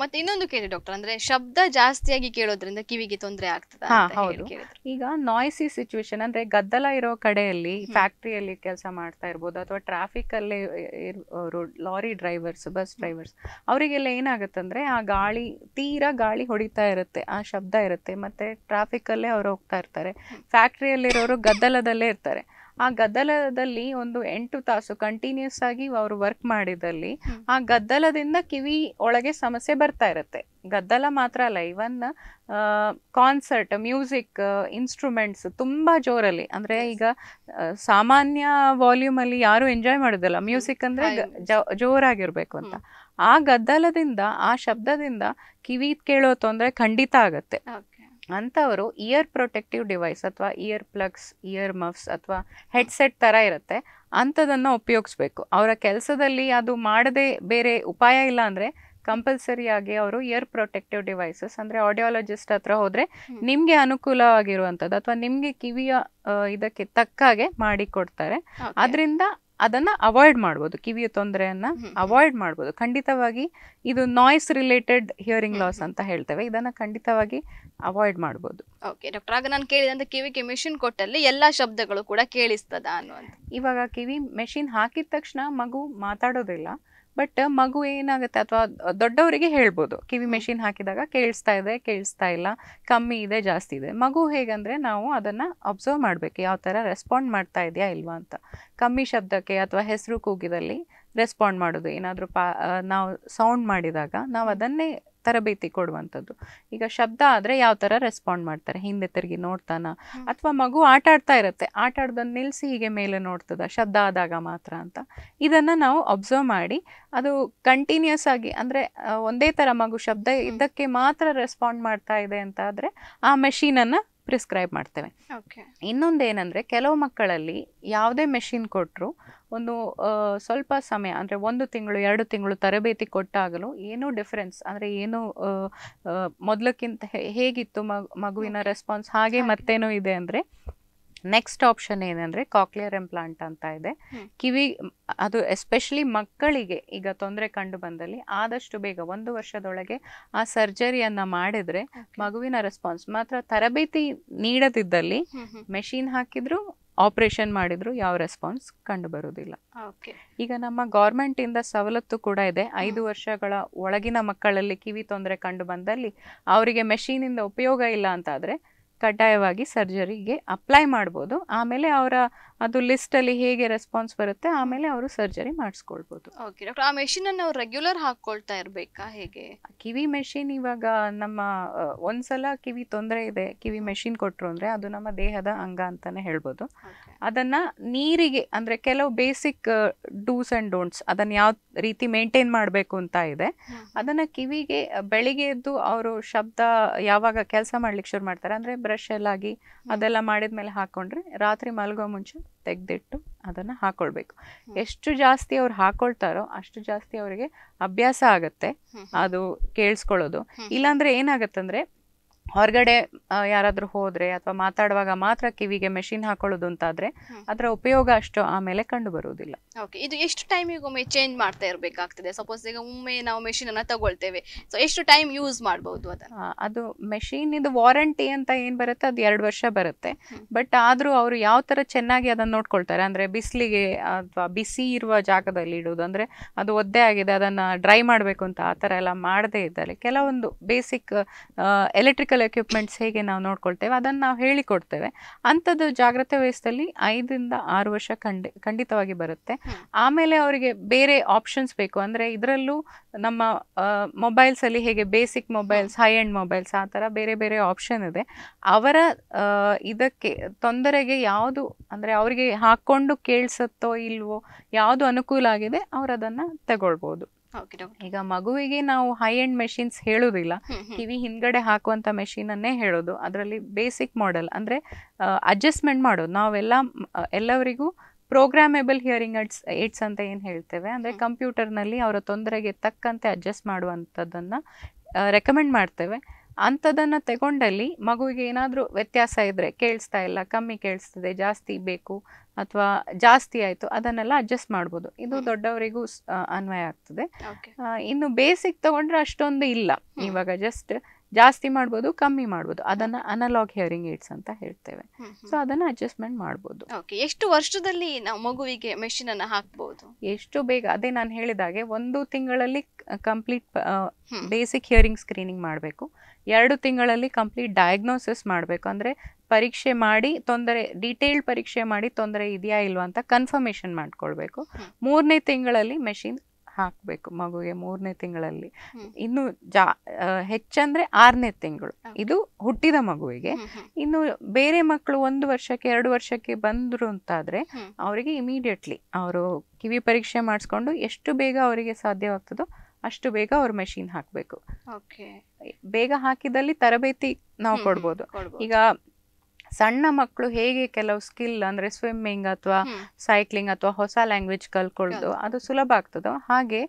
ಮತ್ತೆ ಇನ್ನೊಂದು ಕೇಳಿ ಡಾಕ್ಟರ್ ಅಂದ್ರೆ ಶಬ್ದ ಜಾಸ್ತಿಯಾಗಿ ಕೇಳೋದ್ರಿಂದ ಕಿವಿಗೆ ತೊಂದರೆ ಆಗ್ತದೆ ಈಗ ನಾಯ್ಸಿ ಸಿಚುವೇಶನ್ ಅಂದ್ರೆ ಗದ್ದಲ ಇರೋ ಕಡೆಯಲ್ಲಿ ಫ್ಯಾಕ್ಟ್ರಿಯಲ್ಲಿ ಕೆಲಸ ಮಾಡ್ತಾ ಇರ್ಬೋದು ಅಥವಾ ಟ್ರಾಫಿಕ್ ಅಲ್ಲಿ ಲಾರಿ ಡ್ರೈವರ್ಸ್ ಬಸ್ ಡ್ರೈವರ್ಸ್ ಅವರಿಗೆಲ್ಲ ಅಂದ್ರೆ ಆ ಗಾಳಿ ತೀರಾ ಗಾಳಿ ಹೊಡಿತಾ ಇರುತ್ತೆ ಆ ಶಬ್ದ ಇರುತ್ತೆ ಮತ್ತೆ ಟ್ರಾಫಿಕ್ ಅಲ್ಲೇ ಅವ್ರು ಹೋಗ್ತಾ ಇರ್ತಾರೆ ಫ್ಯಾಕ್ಟ್ರಿಯಲ್ಲಿರೋರು ಗದ್ದಲದಲ್ಲೇ ಇರ್ತಾರೆ ಆ ಗದ್ದಲದಲ್ಲಿ ಒಂದು ಎಂಟು ತಾಸು ಕಂಟಿನ್ಯೂಸ್ ಆಗಿ ಅವರು ವರ್ಕ್ ಮಾಡಿದಲ್ಲಿ ಆ ಗದ್ದಲದಿಂದ ಕಿವಿ ಒಳಗೆ ಸಮಸ್ಯೆ ಬರ್ತಾ ಇರುತ್ತೆ ಗದ್ದಲ ಮಾತ್ರ ಅಲ್ಲ ಇವನ್ ಕಾನ್ಸರ್ಟ್ ಮ್ಯೂಸಿಕ್ ಇನ್ಸ್ಟ್ರೂಮೆಂಟ್ಸ್ ತುಂಬಾ ಜೋರಲ್ಲಿ ಅಂದ್ರೆ ಈಗ ಸಾಮಾನ್ಯ ವಾಲ್ಯೂಮಲ್ಲಿ ಯಾರು ಎಂಜಾಯ್ ಮಾಡೋದಿಲ್ಲ ಮ್ಯೂಸಿಕ್ ಅಂದ್ರೆ ಜೋರಾಗಿರ್ಬೇಕು ಅಂತ ಆ ಗದ್ದಲದಿಂದ ಆ ಶಬ್ದದಿಂದ ಕಿವಿ ಕೇಳೋ ತೊಂದರೆ ಖಂಡಿತ ಆಗತ್ತೆ ಅಂಥವರು ಇಯರ್ ಪ್ರೊಟೆಕ್ಟಿವ್ ಡಿವೈಸ್ ಅಥವಾ ಇಯರ್ ಪ್ಲಗ್ಸ್ ಇಯರ್ ಮಫ್ಸ್ ಅಥವಾ ಹೆಡ್ಸೆಟ್ ಥರ ಇರುತ್ತೆ ಅಂಥದನ್ನು ಉಪಯೋಗಿಸ್ಬೇಕು ಅವರ ಕೆಲಸದಲ್ಲಿ ಅದು ಮಾಡದೇ ಬೇರೆ ಉಪಾಯ ಇಲ್ಲ ಅಂದರೆ ಕಂಪಲ್ಸರಿಯಾಗಿ ಅವರು ಇಯರ್ ಪ್ರೊಟೆಕ್ಟಿವ್ ಡಿವೈಸಸ್ ಅಂದರೆ ಆಡಿಯೋಲಜಿಸ್ಟ್ ಹತ್ರ ಹೋದರೆ ನಿಮಗೆ ಅನುಕೂಲವಾಗಿರುವಂಥದ್ದು ಅಥವಾ ನಿಮಗೆ ಕಿವಿಯ ಇದಕ್ಕೆ ತಕ್ಕಾಗೆ ಮಾಡಿ ಕೊಡ್ತಾರೆ ಅದರಿಂದ ಅದನ್ನು ಅವಾಯ್ಡ್ ಮಾಡ್ಬೋದು ಕಿವಿಯ ತೊಂದರೆಯನ್ನು ಅವಾಯ್ಡ್ ಮಾಡ್ಬೋದು ಖಂಡಿತವಾಗಿ ಇದು ನಾಯ್ಸ್ ರಿಲೇಟೆಡ್ ಹಿಯರಿಂಗ್ ಲಾಸ್ ಅಂತ ಹೇಳ್ತೇವೆ ಇದನ್ನು ಖಂಡಿತವಾಗಿ ಅವಾಯ್ಡ್ ಮಾಡ್ಬೋದು ಓಕೆ ಡಾಕ್ಟರ್ ಆಗ ನಾನು ಕೇಳಿದಂತ ಕಿವಿಗೆ ಮೆಷಿನ್ ಕೊಟ್ಟಲ್ಲಿ ಎಲ್ಲ ಶಬ್ದಗಳು ಕೂಡ ಕೇಳಿಸ್ತದ ಅನ್ನುವಂಥ ಇವಾಗ ಕಿವಿ ಮೆಷಿನ್ ಹಾಕಿದ ತಕ್ಷಣ ಮಗು ಮಾತಾಡೋದಿಲ್ಲ ಬಟ್ ಮಗು ಏನಾಗುತ್ತೆ ಅಥವಾ ದೊಡ್ಡವರಿಗೆ ಹೇಳ್ಬೋದು ಕಿವಿ ಮೆಷಿನ್ ಹಾಕಿದಾಗ ಕೇಳಿಸ್ತಾ ಇದೆ ಕೇಳಿಸ್ತಾ ಇಲ್ಲ ಕಮ್ಮಿ ಇದೆ ಜಾಸ್ತಿ ಇದೆ ಮಗು ಹೇಗಂದರೆ ನಾವು ಅದನ್ನು ಅಬ್ಸರ್ವ್ ಮಾಡಬೇಕು ಯಾವ ಥರ ರೆಸ್ಪಾಂಡ್ ಮಾಡ್ತಾ ಇದೆಯಾ ಇಲ್ವಾ ಅಂತ ಕಮ್ಮಿ ಶಬ್ದಕ್ಕೆ ಅಥವಾ ಹೆಸರು ಕೂಗಿದಲ್ಲಿ ರೆಸ್ಪಾಂಡ್ ಮಾಡೋದು ಏನಾದರೂ ಪಾ ನಾವು ಸೌಂಡ್ ಮಾಡಿದಾಗ ನಾವು ಅದನ್ನೇ ತರಬೇತಿ ಕೊಡುವಂಥದ್ದು ಈಗ ಶಬ್ದ ಆದರೆ ಯಾವ ಥರ ರೆಸ್ಪಾಂಡ್ ಮಾಡ್ತಾರೆ ಹಿಂದೆ ತಿರುಗಿ ನೋಡ್ತಾನ ಅಥವಾ ಮಗು ಆಟ ಆಡ್ತಾ ಇರುತ್ತೆ ಆಟ ಆಡ್ದನ್ನು ನಿಲ್ಲಿಸಿ ಹೀಗೆ ಮೇಲೆ ನೋಡ್ತದ ಶಬ್ದ ಆದಾಗ ಮಾತ್ರ ಅಂತ ಇದನ್ನು ನಾವು ಅಬ್ಸರ್ವ್ ಮಾಡಿ ಅದು ಕಂಟಿನ್ಯೂಸ್ ಆಗಿ ಅಂದರೆ ಒಂದೇ ಥರ ಮಗು ಶಬ್ದ ಇದ್ದಕ್ಕೆ ಮಾತ್ರ ರೆಸ್ಪಾಂಡ್ ಮಾಡ್ತಾ ಇದೆ ಅಂತ ಆದರೆ ಆ ಮೆಷೀನನ್ನು ಪ್ರಿಸ್ಕ್ರೈಬ್ ಮಾಡ್ತೇವೆ ಇನ್ನೊಂದು ಏನಂದರೆ ಕೆಲವು ಮಕ್ಕಳಲ್ಲಿ ಯಾವುದೇ ಮೆಷಿನ್ ಕೊಟ್ಟರು ಒಂದು ಸ್ವಲ್ಪ ಸಮಯ ಅಂದರೆ ಒಂದು ತಿಂಗಳು ಎರಡು ತಿಂಗಳು ತರಬೇತಿ ಕೊಟ್ಟಾಗಲೂ ಏನೂ ಡಿಫ್ರೆನ್ಸ್ ಅಂದರೆ ಏನು ಮೊದಲಕ್ಕಿಂತ ಹೇಗಿತ್ತು ಮಗುವಿನ ರೆಸ್ಪಾನ್ಸ್ ಹಾಗೆ ಮತ್ತೇನೋ ಇದೆ ಅಂದರೆ ನೆಕ್ಸ್ಟ್ ಆಪ್ಷನ್ ಏನಂದ್ರೆ ಕಾಕ್ಲಿಯರ್ ಎಂಪ್ಲಾಂಟ್ ಅಂತ ಇದೆ ಕಿವಿ ಅದು ಎಸ್ಪೆಷಲಿ ಮಕ್ಕಳಿಗೆ ಈಗ ತೊಂದರೆ ಕಂಡು ಬಂದಲ್ಲಿ ಆದಷ್ಟು ಬೇಗ ಒಂದು ವರ್ಷದೊಳಗೆ ಆ ಸರ್ಜರಿಯನ್ನ ಮಾಡಿದ್ರೆ ಮಗುವಿನ ರೆಸ್ಪಾನ್ಸ್ ಮಾತ್ರ ತರಬೇತಿ ನೀಡದಿದ್ದಲ್ಲಿ ಮೆಷಿನ್ ಹಾಕಿದ್ರು ಆಪರೇಷನ್ ಮಾಡಿದ್ರು ಯಾವ ರೆಸ್ಪಾನ್ಸ್ ಕಂಡು ಬರುವುದಿಲ್ಲ ಈಗ ನಮ್ಮ ಗೌರ್ಮೆಂಟ್ ಇಂದ ಸವಲತ್ತು ಕೂಡ ಇದೆ ಐದು ವರ್ಷಗಳ ಒಳಗಿನ ಮಕ್ಕಳಲ್ಲಿ ಕಿವಿ ತೊಂದರೆ ಕಂಡು ಬಂದಲ್ಲಿ ಅವರಿಗೆ ಮೆಷಿನ್ ಇಂದ ಉಪಯೋಗ ಇಲ್ಲ ಅಂತಾದ್ರೆ ಕಡ್ಡಾಯವಾಗಿ ಸರ್ಜರಿಗೆ ಅಪ್ಲೈ ಮಾಡ್ಬೋದು ಆಮೇಲೆ ಅವರ ಅದು ಲಿಸ್ಟಲ್ಲಿ ಹೇಗೆ ರೆಸ್ಪಾನ್ಸ್ ಬರುತ್ತೆ ಆಮೇಲೆ ಅವರು ಸರ್ಜರಿ ಮಾಡಿಸ್ಕೊಳ್ಬೋದು ಓಕೆ ಡಾಕ್ಟರ್ ಆ ಮೆಷಿನ್ ಅನ್ನು ನಾವು ರೆಗ್ಯುಲರ್ ಹಾಕ್ಕೊಳ್ತಾ ಇರಬೇಕಾ ಹೇಗೆ ಕಿವಿ ಮೆಷಿನ್ ಇವಾಗ ನಮ್ಮ ಒಂದ್ಸಲ ಕಿವಿ ತೊಂದರೆ ಇದೆ ಕಿವಿ ಮೆಷಿನ್ ಕೊಟ್ಟರು ಅಂದರೆ ಅದು ನಮ್ಮ ದೇಹದ ಅಂಗ ಅಂತಾನೆ ಹೇಳ್ಬೋದು ಅದನ್ನು ನೀರಿಗೆ ಅಂದರೆ ಕೆಲವು ಬೇಸಿಕ್ ಡೂಸ್ ಆ್ಯಂಡ್ ಡೋಂಟ್ಸ್ ಅದನ್ನು ಯಾವ ರೀತಿ ಮೇಂಟೈನ್ ಮಾಡಬೇಕು ಅಂತ ಇದೆ ಅದನ್ನು ಕಿವಿಗೆ ಬೆಳಿಗ್ಗೆ ಎದ್ದು ಅವರು ಶಬ್ದ ಯಾವಾಗ ಕೆಲಸ ಮಾಡ್ಲಿಕ್ಕೆ ಶುರು ಮಾಡ್ತಾರೆ ಅಂದರೆ ಫ್ರೆಶ್ ಆಗಿ ಅದೆಲ್ಲ ಮಾಡಿದ್ಮೇಲೆ ಹಾಕೊಂಡ್ರೆ ರಾತ್ರಿ ಮಲಗೋ ಮುಂಚೆ ತೆಗೆದಿಟ್ಟು ಅದನ್ನ ಹಾಕೊಳ್ಬೇಕು ಎಷ್ಟು ಜಾಸ್ತಿ ಅವ್ರು ಹಾಕೊಳ್ತಾರೋ ಅಷ್ಟು ಜಾಸ್ತಿ ಅವರಿಗೆ ಅಭ್ಯಾಸ ಆಗುತ್ತೆ ಅದು ಕೇಳಿಸ್ಕೊಳ್ಳೋದು ಇಲ್ಲಾಂದ್ರೆ ಏನಾಗತ್ತಂದ್ರೆ ಹೊರಗಡೆ ಯಾರಾದರೂ ಹೋದ್ರೆ ಅಥವಾ ಮಾತಾಡುವಾಗ ಮಾತ್ರ ಕಿವಿಗೆ ಮೆಷಿನ್ ಹಾಕೊಳ್ಳೋದು ಅಂತಾದರೆ ಅದರ ಉಪಯೋಗ ಅಷ್ಟು ಆಮೇಲೆ ಕಂಡು ಬರುವುದಿಲ್ಲ ಓಕೆ ಇದು ಎಷ್ಟು ಟೈಮಿಗೆ ಒಮ್ಮೆ ಚೇಂಜ್ ಮಾಡ್ತಾ ಇರಬೇಕಾಗ್ತದೆ ಸಪೋಸ್ ಈಗ ಒಮ್ಮೆ ನಾವು ಮೆಷಿನನ್ನು ತಗೊಳ್ತೇವೆ ಸೊ ಎಷ್ಟು ಟೈಮ್ ಯೂಸ್ ಮಾಡ್ಬೋದು ಅದನ್ನು ಅದು ಮೆಷಿನ್ ಇದು ವಾರಂಟಿ ಅಂತ ಏನು ಬರುತ್ತೆ ಅದು ಎರಡು ವರ್ಷ ಬರುತ್ತೆ ಬಟ್ ಆದರೂ ಅವರು ಯಾವ ತರ ಚೆನ್ನಾಗಿ ಅದನ್ನು ನೋಡ್ಕೊಳ್ತಾರೆ ಅಂದ್ರೆ ಬಿಸಿಲಿಗೆ ಅಥವಾ ಬಿಸಿ ಇರುವ ಜಾಗದಲ್ಲಿ ಇಡೋದು ಅಂದ್ರೆ ಅದು ಒದ್ದೆ ಆಗಿದೆ ಅದನ್ನ ಡ್ರೈ ಮಾಡಬೇಕು ಅಂತ ಆ ಎಲ್ಲ ಮಾಡದೇ ಇದ್ದಾರೆ ಕೆಲವೊಂದು ಬೇಸಿಕ್ ಎಲೆಕ್ಟ್ರಿಕಲ್ ಎಕ್ವಿಪ್ಮೆಂಟ್ಸ್ ಹೇಗೆ ನಾವು ನೋಡ್ಕೊಳ್ತೇವೆ ಅದನ್ನು ನಾವು ಹೇಳಿಕೊಡ್ತೇವೆ ಅಂಥದ್ದು ಜಾಗ್ರತೆ ವಯಸ್ಸಲ್ಲಿ ಐದರಿಂದ ಆರು ವರ್ಷ ಖಂಡ ಖಂಡಿತವಾಗಿ ಬರುತ್ತೆ ಆಮೇಲೆ ಅವರಿಗೆ ಬೇರೆ ಆಪ್ಷನ್ಸ್ ಬೇಕು ಅಂದರೆ ಇದರಲ್ಲೂ ನಮ್ಮ ಮೊಬೈಲ್ಸಲ್ಲಿ ಹೇಗೆ basic mobiles high end mobiles ಆ ಥರ ಬೇರೆ ಬೇರೆ ಆಪ್ಷನ್ ಇದೆ ಅವರ ಇದಕ್ಕೆ ತೊಂದರೆಗೆ ಯಾವುದು ಅಂದರೆ ಅವರಿಗೆ ಹಾಕ್ಕೊಂಡು ಕೇಳಿಸತ್ತೋ ಇಲ್ವೋ ಯಾವುದು ಅನುಕೂಲ ಆಗಿದೆ ಅವರು ಅದನ್ನು ತಗೊಳ್ಬೋದು ಈಗ ಮಗುವಿಗೆ ನಾವು ಹೈ ಎಂಡ್ ಮೆಷಿನ್ಸ್ ಹೇಳುದಿಲ್ಲ ಕಿವಿ ಹಿಂದ್ಗಡೆ ಹಾಕುವಂತ ಮೆಷಿನ್ ಅನ್ನೇ ಹೇಳೋದು ಅದರಲ್ಲಿ ಬೇಸಿಕ್ ಮಾಡೆಲ್ ಅಂದ್ರೆ ಅಡ್ಜಸ್ಟ್ಮೆಂಟ್ ಮಾಡೋದು ನಾವೆಲ್ಲ ಎಲ್ಲವರಿಗೂ ಪ್ರೋಗ್ರಾಮೇಬಲ್ ಹಿಯರಿಂಗ್ ಅಡ್ಸ್ ಏಡ್ಸ್ ಅಂತ ಏನು ಹೇಳ್ತೇವೆ ಕಂಪ್ಯೂಟರ್ ಕಂಪ್ಯೂಟರ್ನಲ್ಲಿ ಅವರ ತೊಂದರೆಗೆ ತಕ್ಕಂತೆ ಅಡ್ಜಸ್ಟ್ ಮಾಡುವಂತದ್ದನ್ನ ರೆಕಮೆಂಡ್ ಮಾಡ್ತೇವೆ ಅಂತದನ್ನ ತಗೊಂಡಲ್ಲಿ ಮಗುವಿಗೆ ಏನಾದರೂ ವ್ಯತ್ಯಾಸ ಇದ್ದರೆ ಕೇಳಿಸ್ತಾ ಇಲ್ಲ ಕಮ್ಮಿ ಕೇಳಿಸ್ತದೆ ಜಾಸ್ತಿ ಬೇಕು ಅಥವಾ ಜಾಸ್ತಿ ಆಯಿತು ಅದನ್ನೆಲ್ಲ ಅಡ್ಜಸ್ಟ್ ಮಾಡ್ಬೋದು ಇದು ದೊಡ್ಡವರಿಗೂ ಅನ್ವಯ ಆಗ್ತದೆ ಇನ್ನು ಬೇಸಿಕ್ ತಗೊಂಡ್ರೆ ಅಷ್ಟೊಂದು ಇಲ್ಲ ಇವಾಗ ಜಸ್ಟ್ ಜಾಸ್ತಿ ಮಾಡ್ಬೋದು ಕಮ್ಮಿ ಮಾಡ್ಬೋದು ಅದನ್ನ ಅನಲಾಗ್ ಹಿಯರಿಂಗ್ ಏಡ್ಸ್ ಅಂತ ಹೇಳ್ತೇವೆ ಸೊ ಅದನ್ನ ಅಡ್ಜಸ್ಟ್ಮೆಂಟ್ ಮಾಡ್ಬೋದು ಎಷ್ಟು ವರ್ಷದಲ್ಲಿ ನಾವು ಮಗುವಿಗೆ ಮೆಷಿನ್ ಅನ್ನ ಹಾಕ್ಬೋದು ಎಷ್ಟು ಬೇಗ ಅದೇ ನಾನು ಹೇಳಿದಾಗೆ ಒಂದು ತಿಂಗಳಲ್ಲಿ ಕಂಪ್ಲೀಟ್ ಬೇಸಿಕ್ ಹಿಯರಿಂಗ್ ಸ್ಕ್ರೀನಿಂಗ್ ಮಾಡಬೇಕು ಎರಡು ತಿಂಗಳಲ್ಲಿ ಕಂಪ್ಲೀಟ್ ಡಯಾಗ್ನೋಸಿಸ್ ಮಾಡಬೇಕು ಅಂದರೆ ಪರೀಕ್ಷೆ ಮಾಡಿ ತೊಂದರೆ ಡೀಟೇಲ್ಡ್ ಪರೀಕ್ಷೆ ಮಾಡಿ ತೊಂದರೆ ಇದೆಯಾ ಇಲ್ವಾ ಅಂತ ಕನ್ಫರ್ಮೇಷನ್ ಮಾಡ್ಕೊಳ್ಬೇಕು ಮೂರನೇ ತಿಂಗಳಲ್ಲಿ ಮೆಷಿನ್ ಹಾಕಬೇಕು ಮಗುಗೆ ಮೂರನೇ ತಿಂಗಳಲ್ಲಿ ಇನ್ನು ಜಾ ಹೆಚ್ಚಂದ್ರೆ ಆರನೇ ತಿಂಗಳು ಇದು ಹುಟ್ಟಿದ ಮಗುವಿಗೆ ಇನ್ನು ಬೇರೆ ಮಕ್ಕಳು ಒಂದು ವರ್ಷಕ್ಕೆ ಎರಡು ವರ್ಷಕ್ಕೆ ಬಂದರು ಅಂತಾದ್ರೆ ಅವರಿಗೆ ಇಮಿಡಿಯೇಟ್ಲಿ ಅವರು ಕಿವಿ ಪರೀಕ್ಷೆ ಮಾಡಿಸ್ಕೊಂಡು ಎಷ್ಟು ಬೇಗ ಅವರಿಗೆ ಸಾಧ್ಯವಾಗ್ತದೋ ಅಷ್ಟು ಬೇಗ ಅವ್ರ ಮೆಷಿನ್ ಹಾಕಬೇಕು ಬೇಗ ಹಾಕಿದಲ್ಲಿ ತರಬೇತಿ ನಾವು ಕೊಡ್ಬೋದು ಈಗ ಸಣ್ಣ ಮಕ್ಕಳು ಹೇಗೆ ಕೆಲವು ಸ್ಕಿಲ್ ಅಂದ್ರೆ ಸ್ವಿಮ್ಮಿಂಗ್ ಅಥವಾ ಸೈಕ್ಲಿಂಗ್ ಅಥವಾ ಹೊಸ ಲ್ಯಾಂಗ್ವೇಜ್ ಕಲ್ಕೊಳ್ಳೋದು ಅದು ಸುಲಭ ಆಗ್ತದೋ ಹಾಗೆ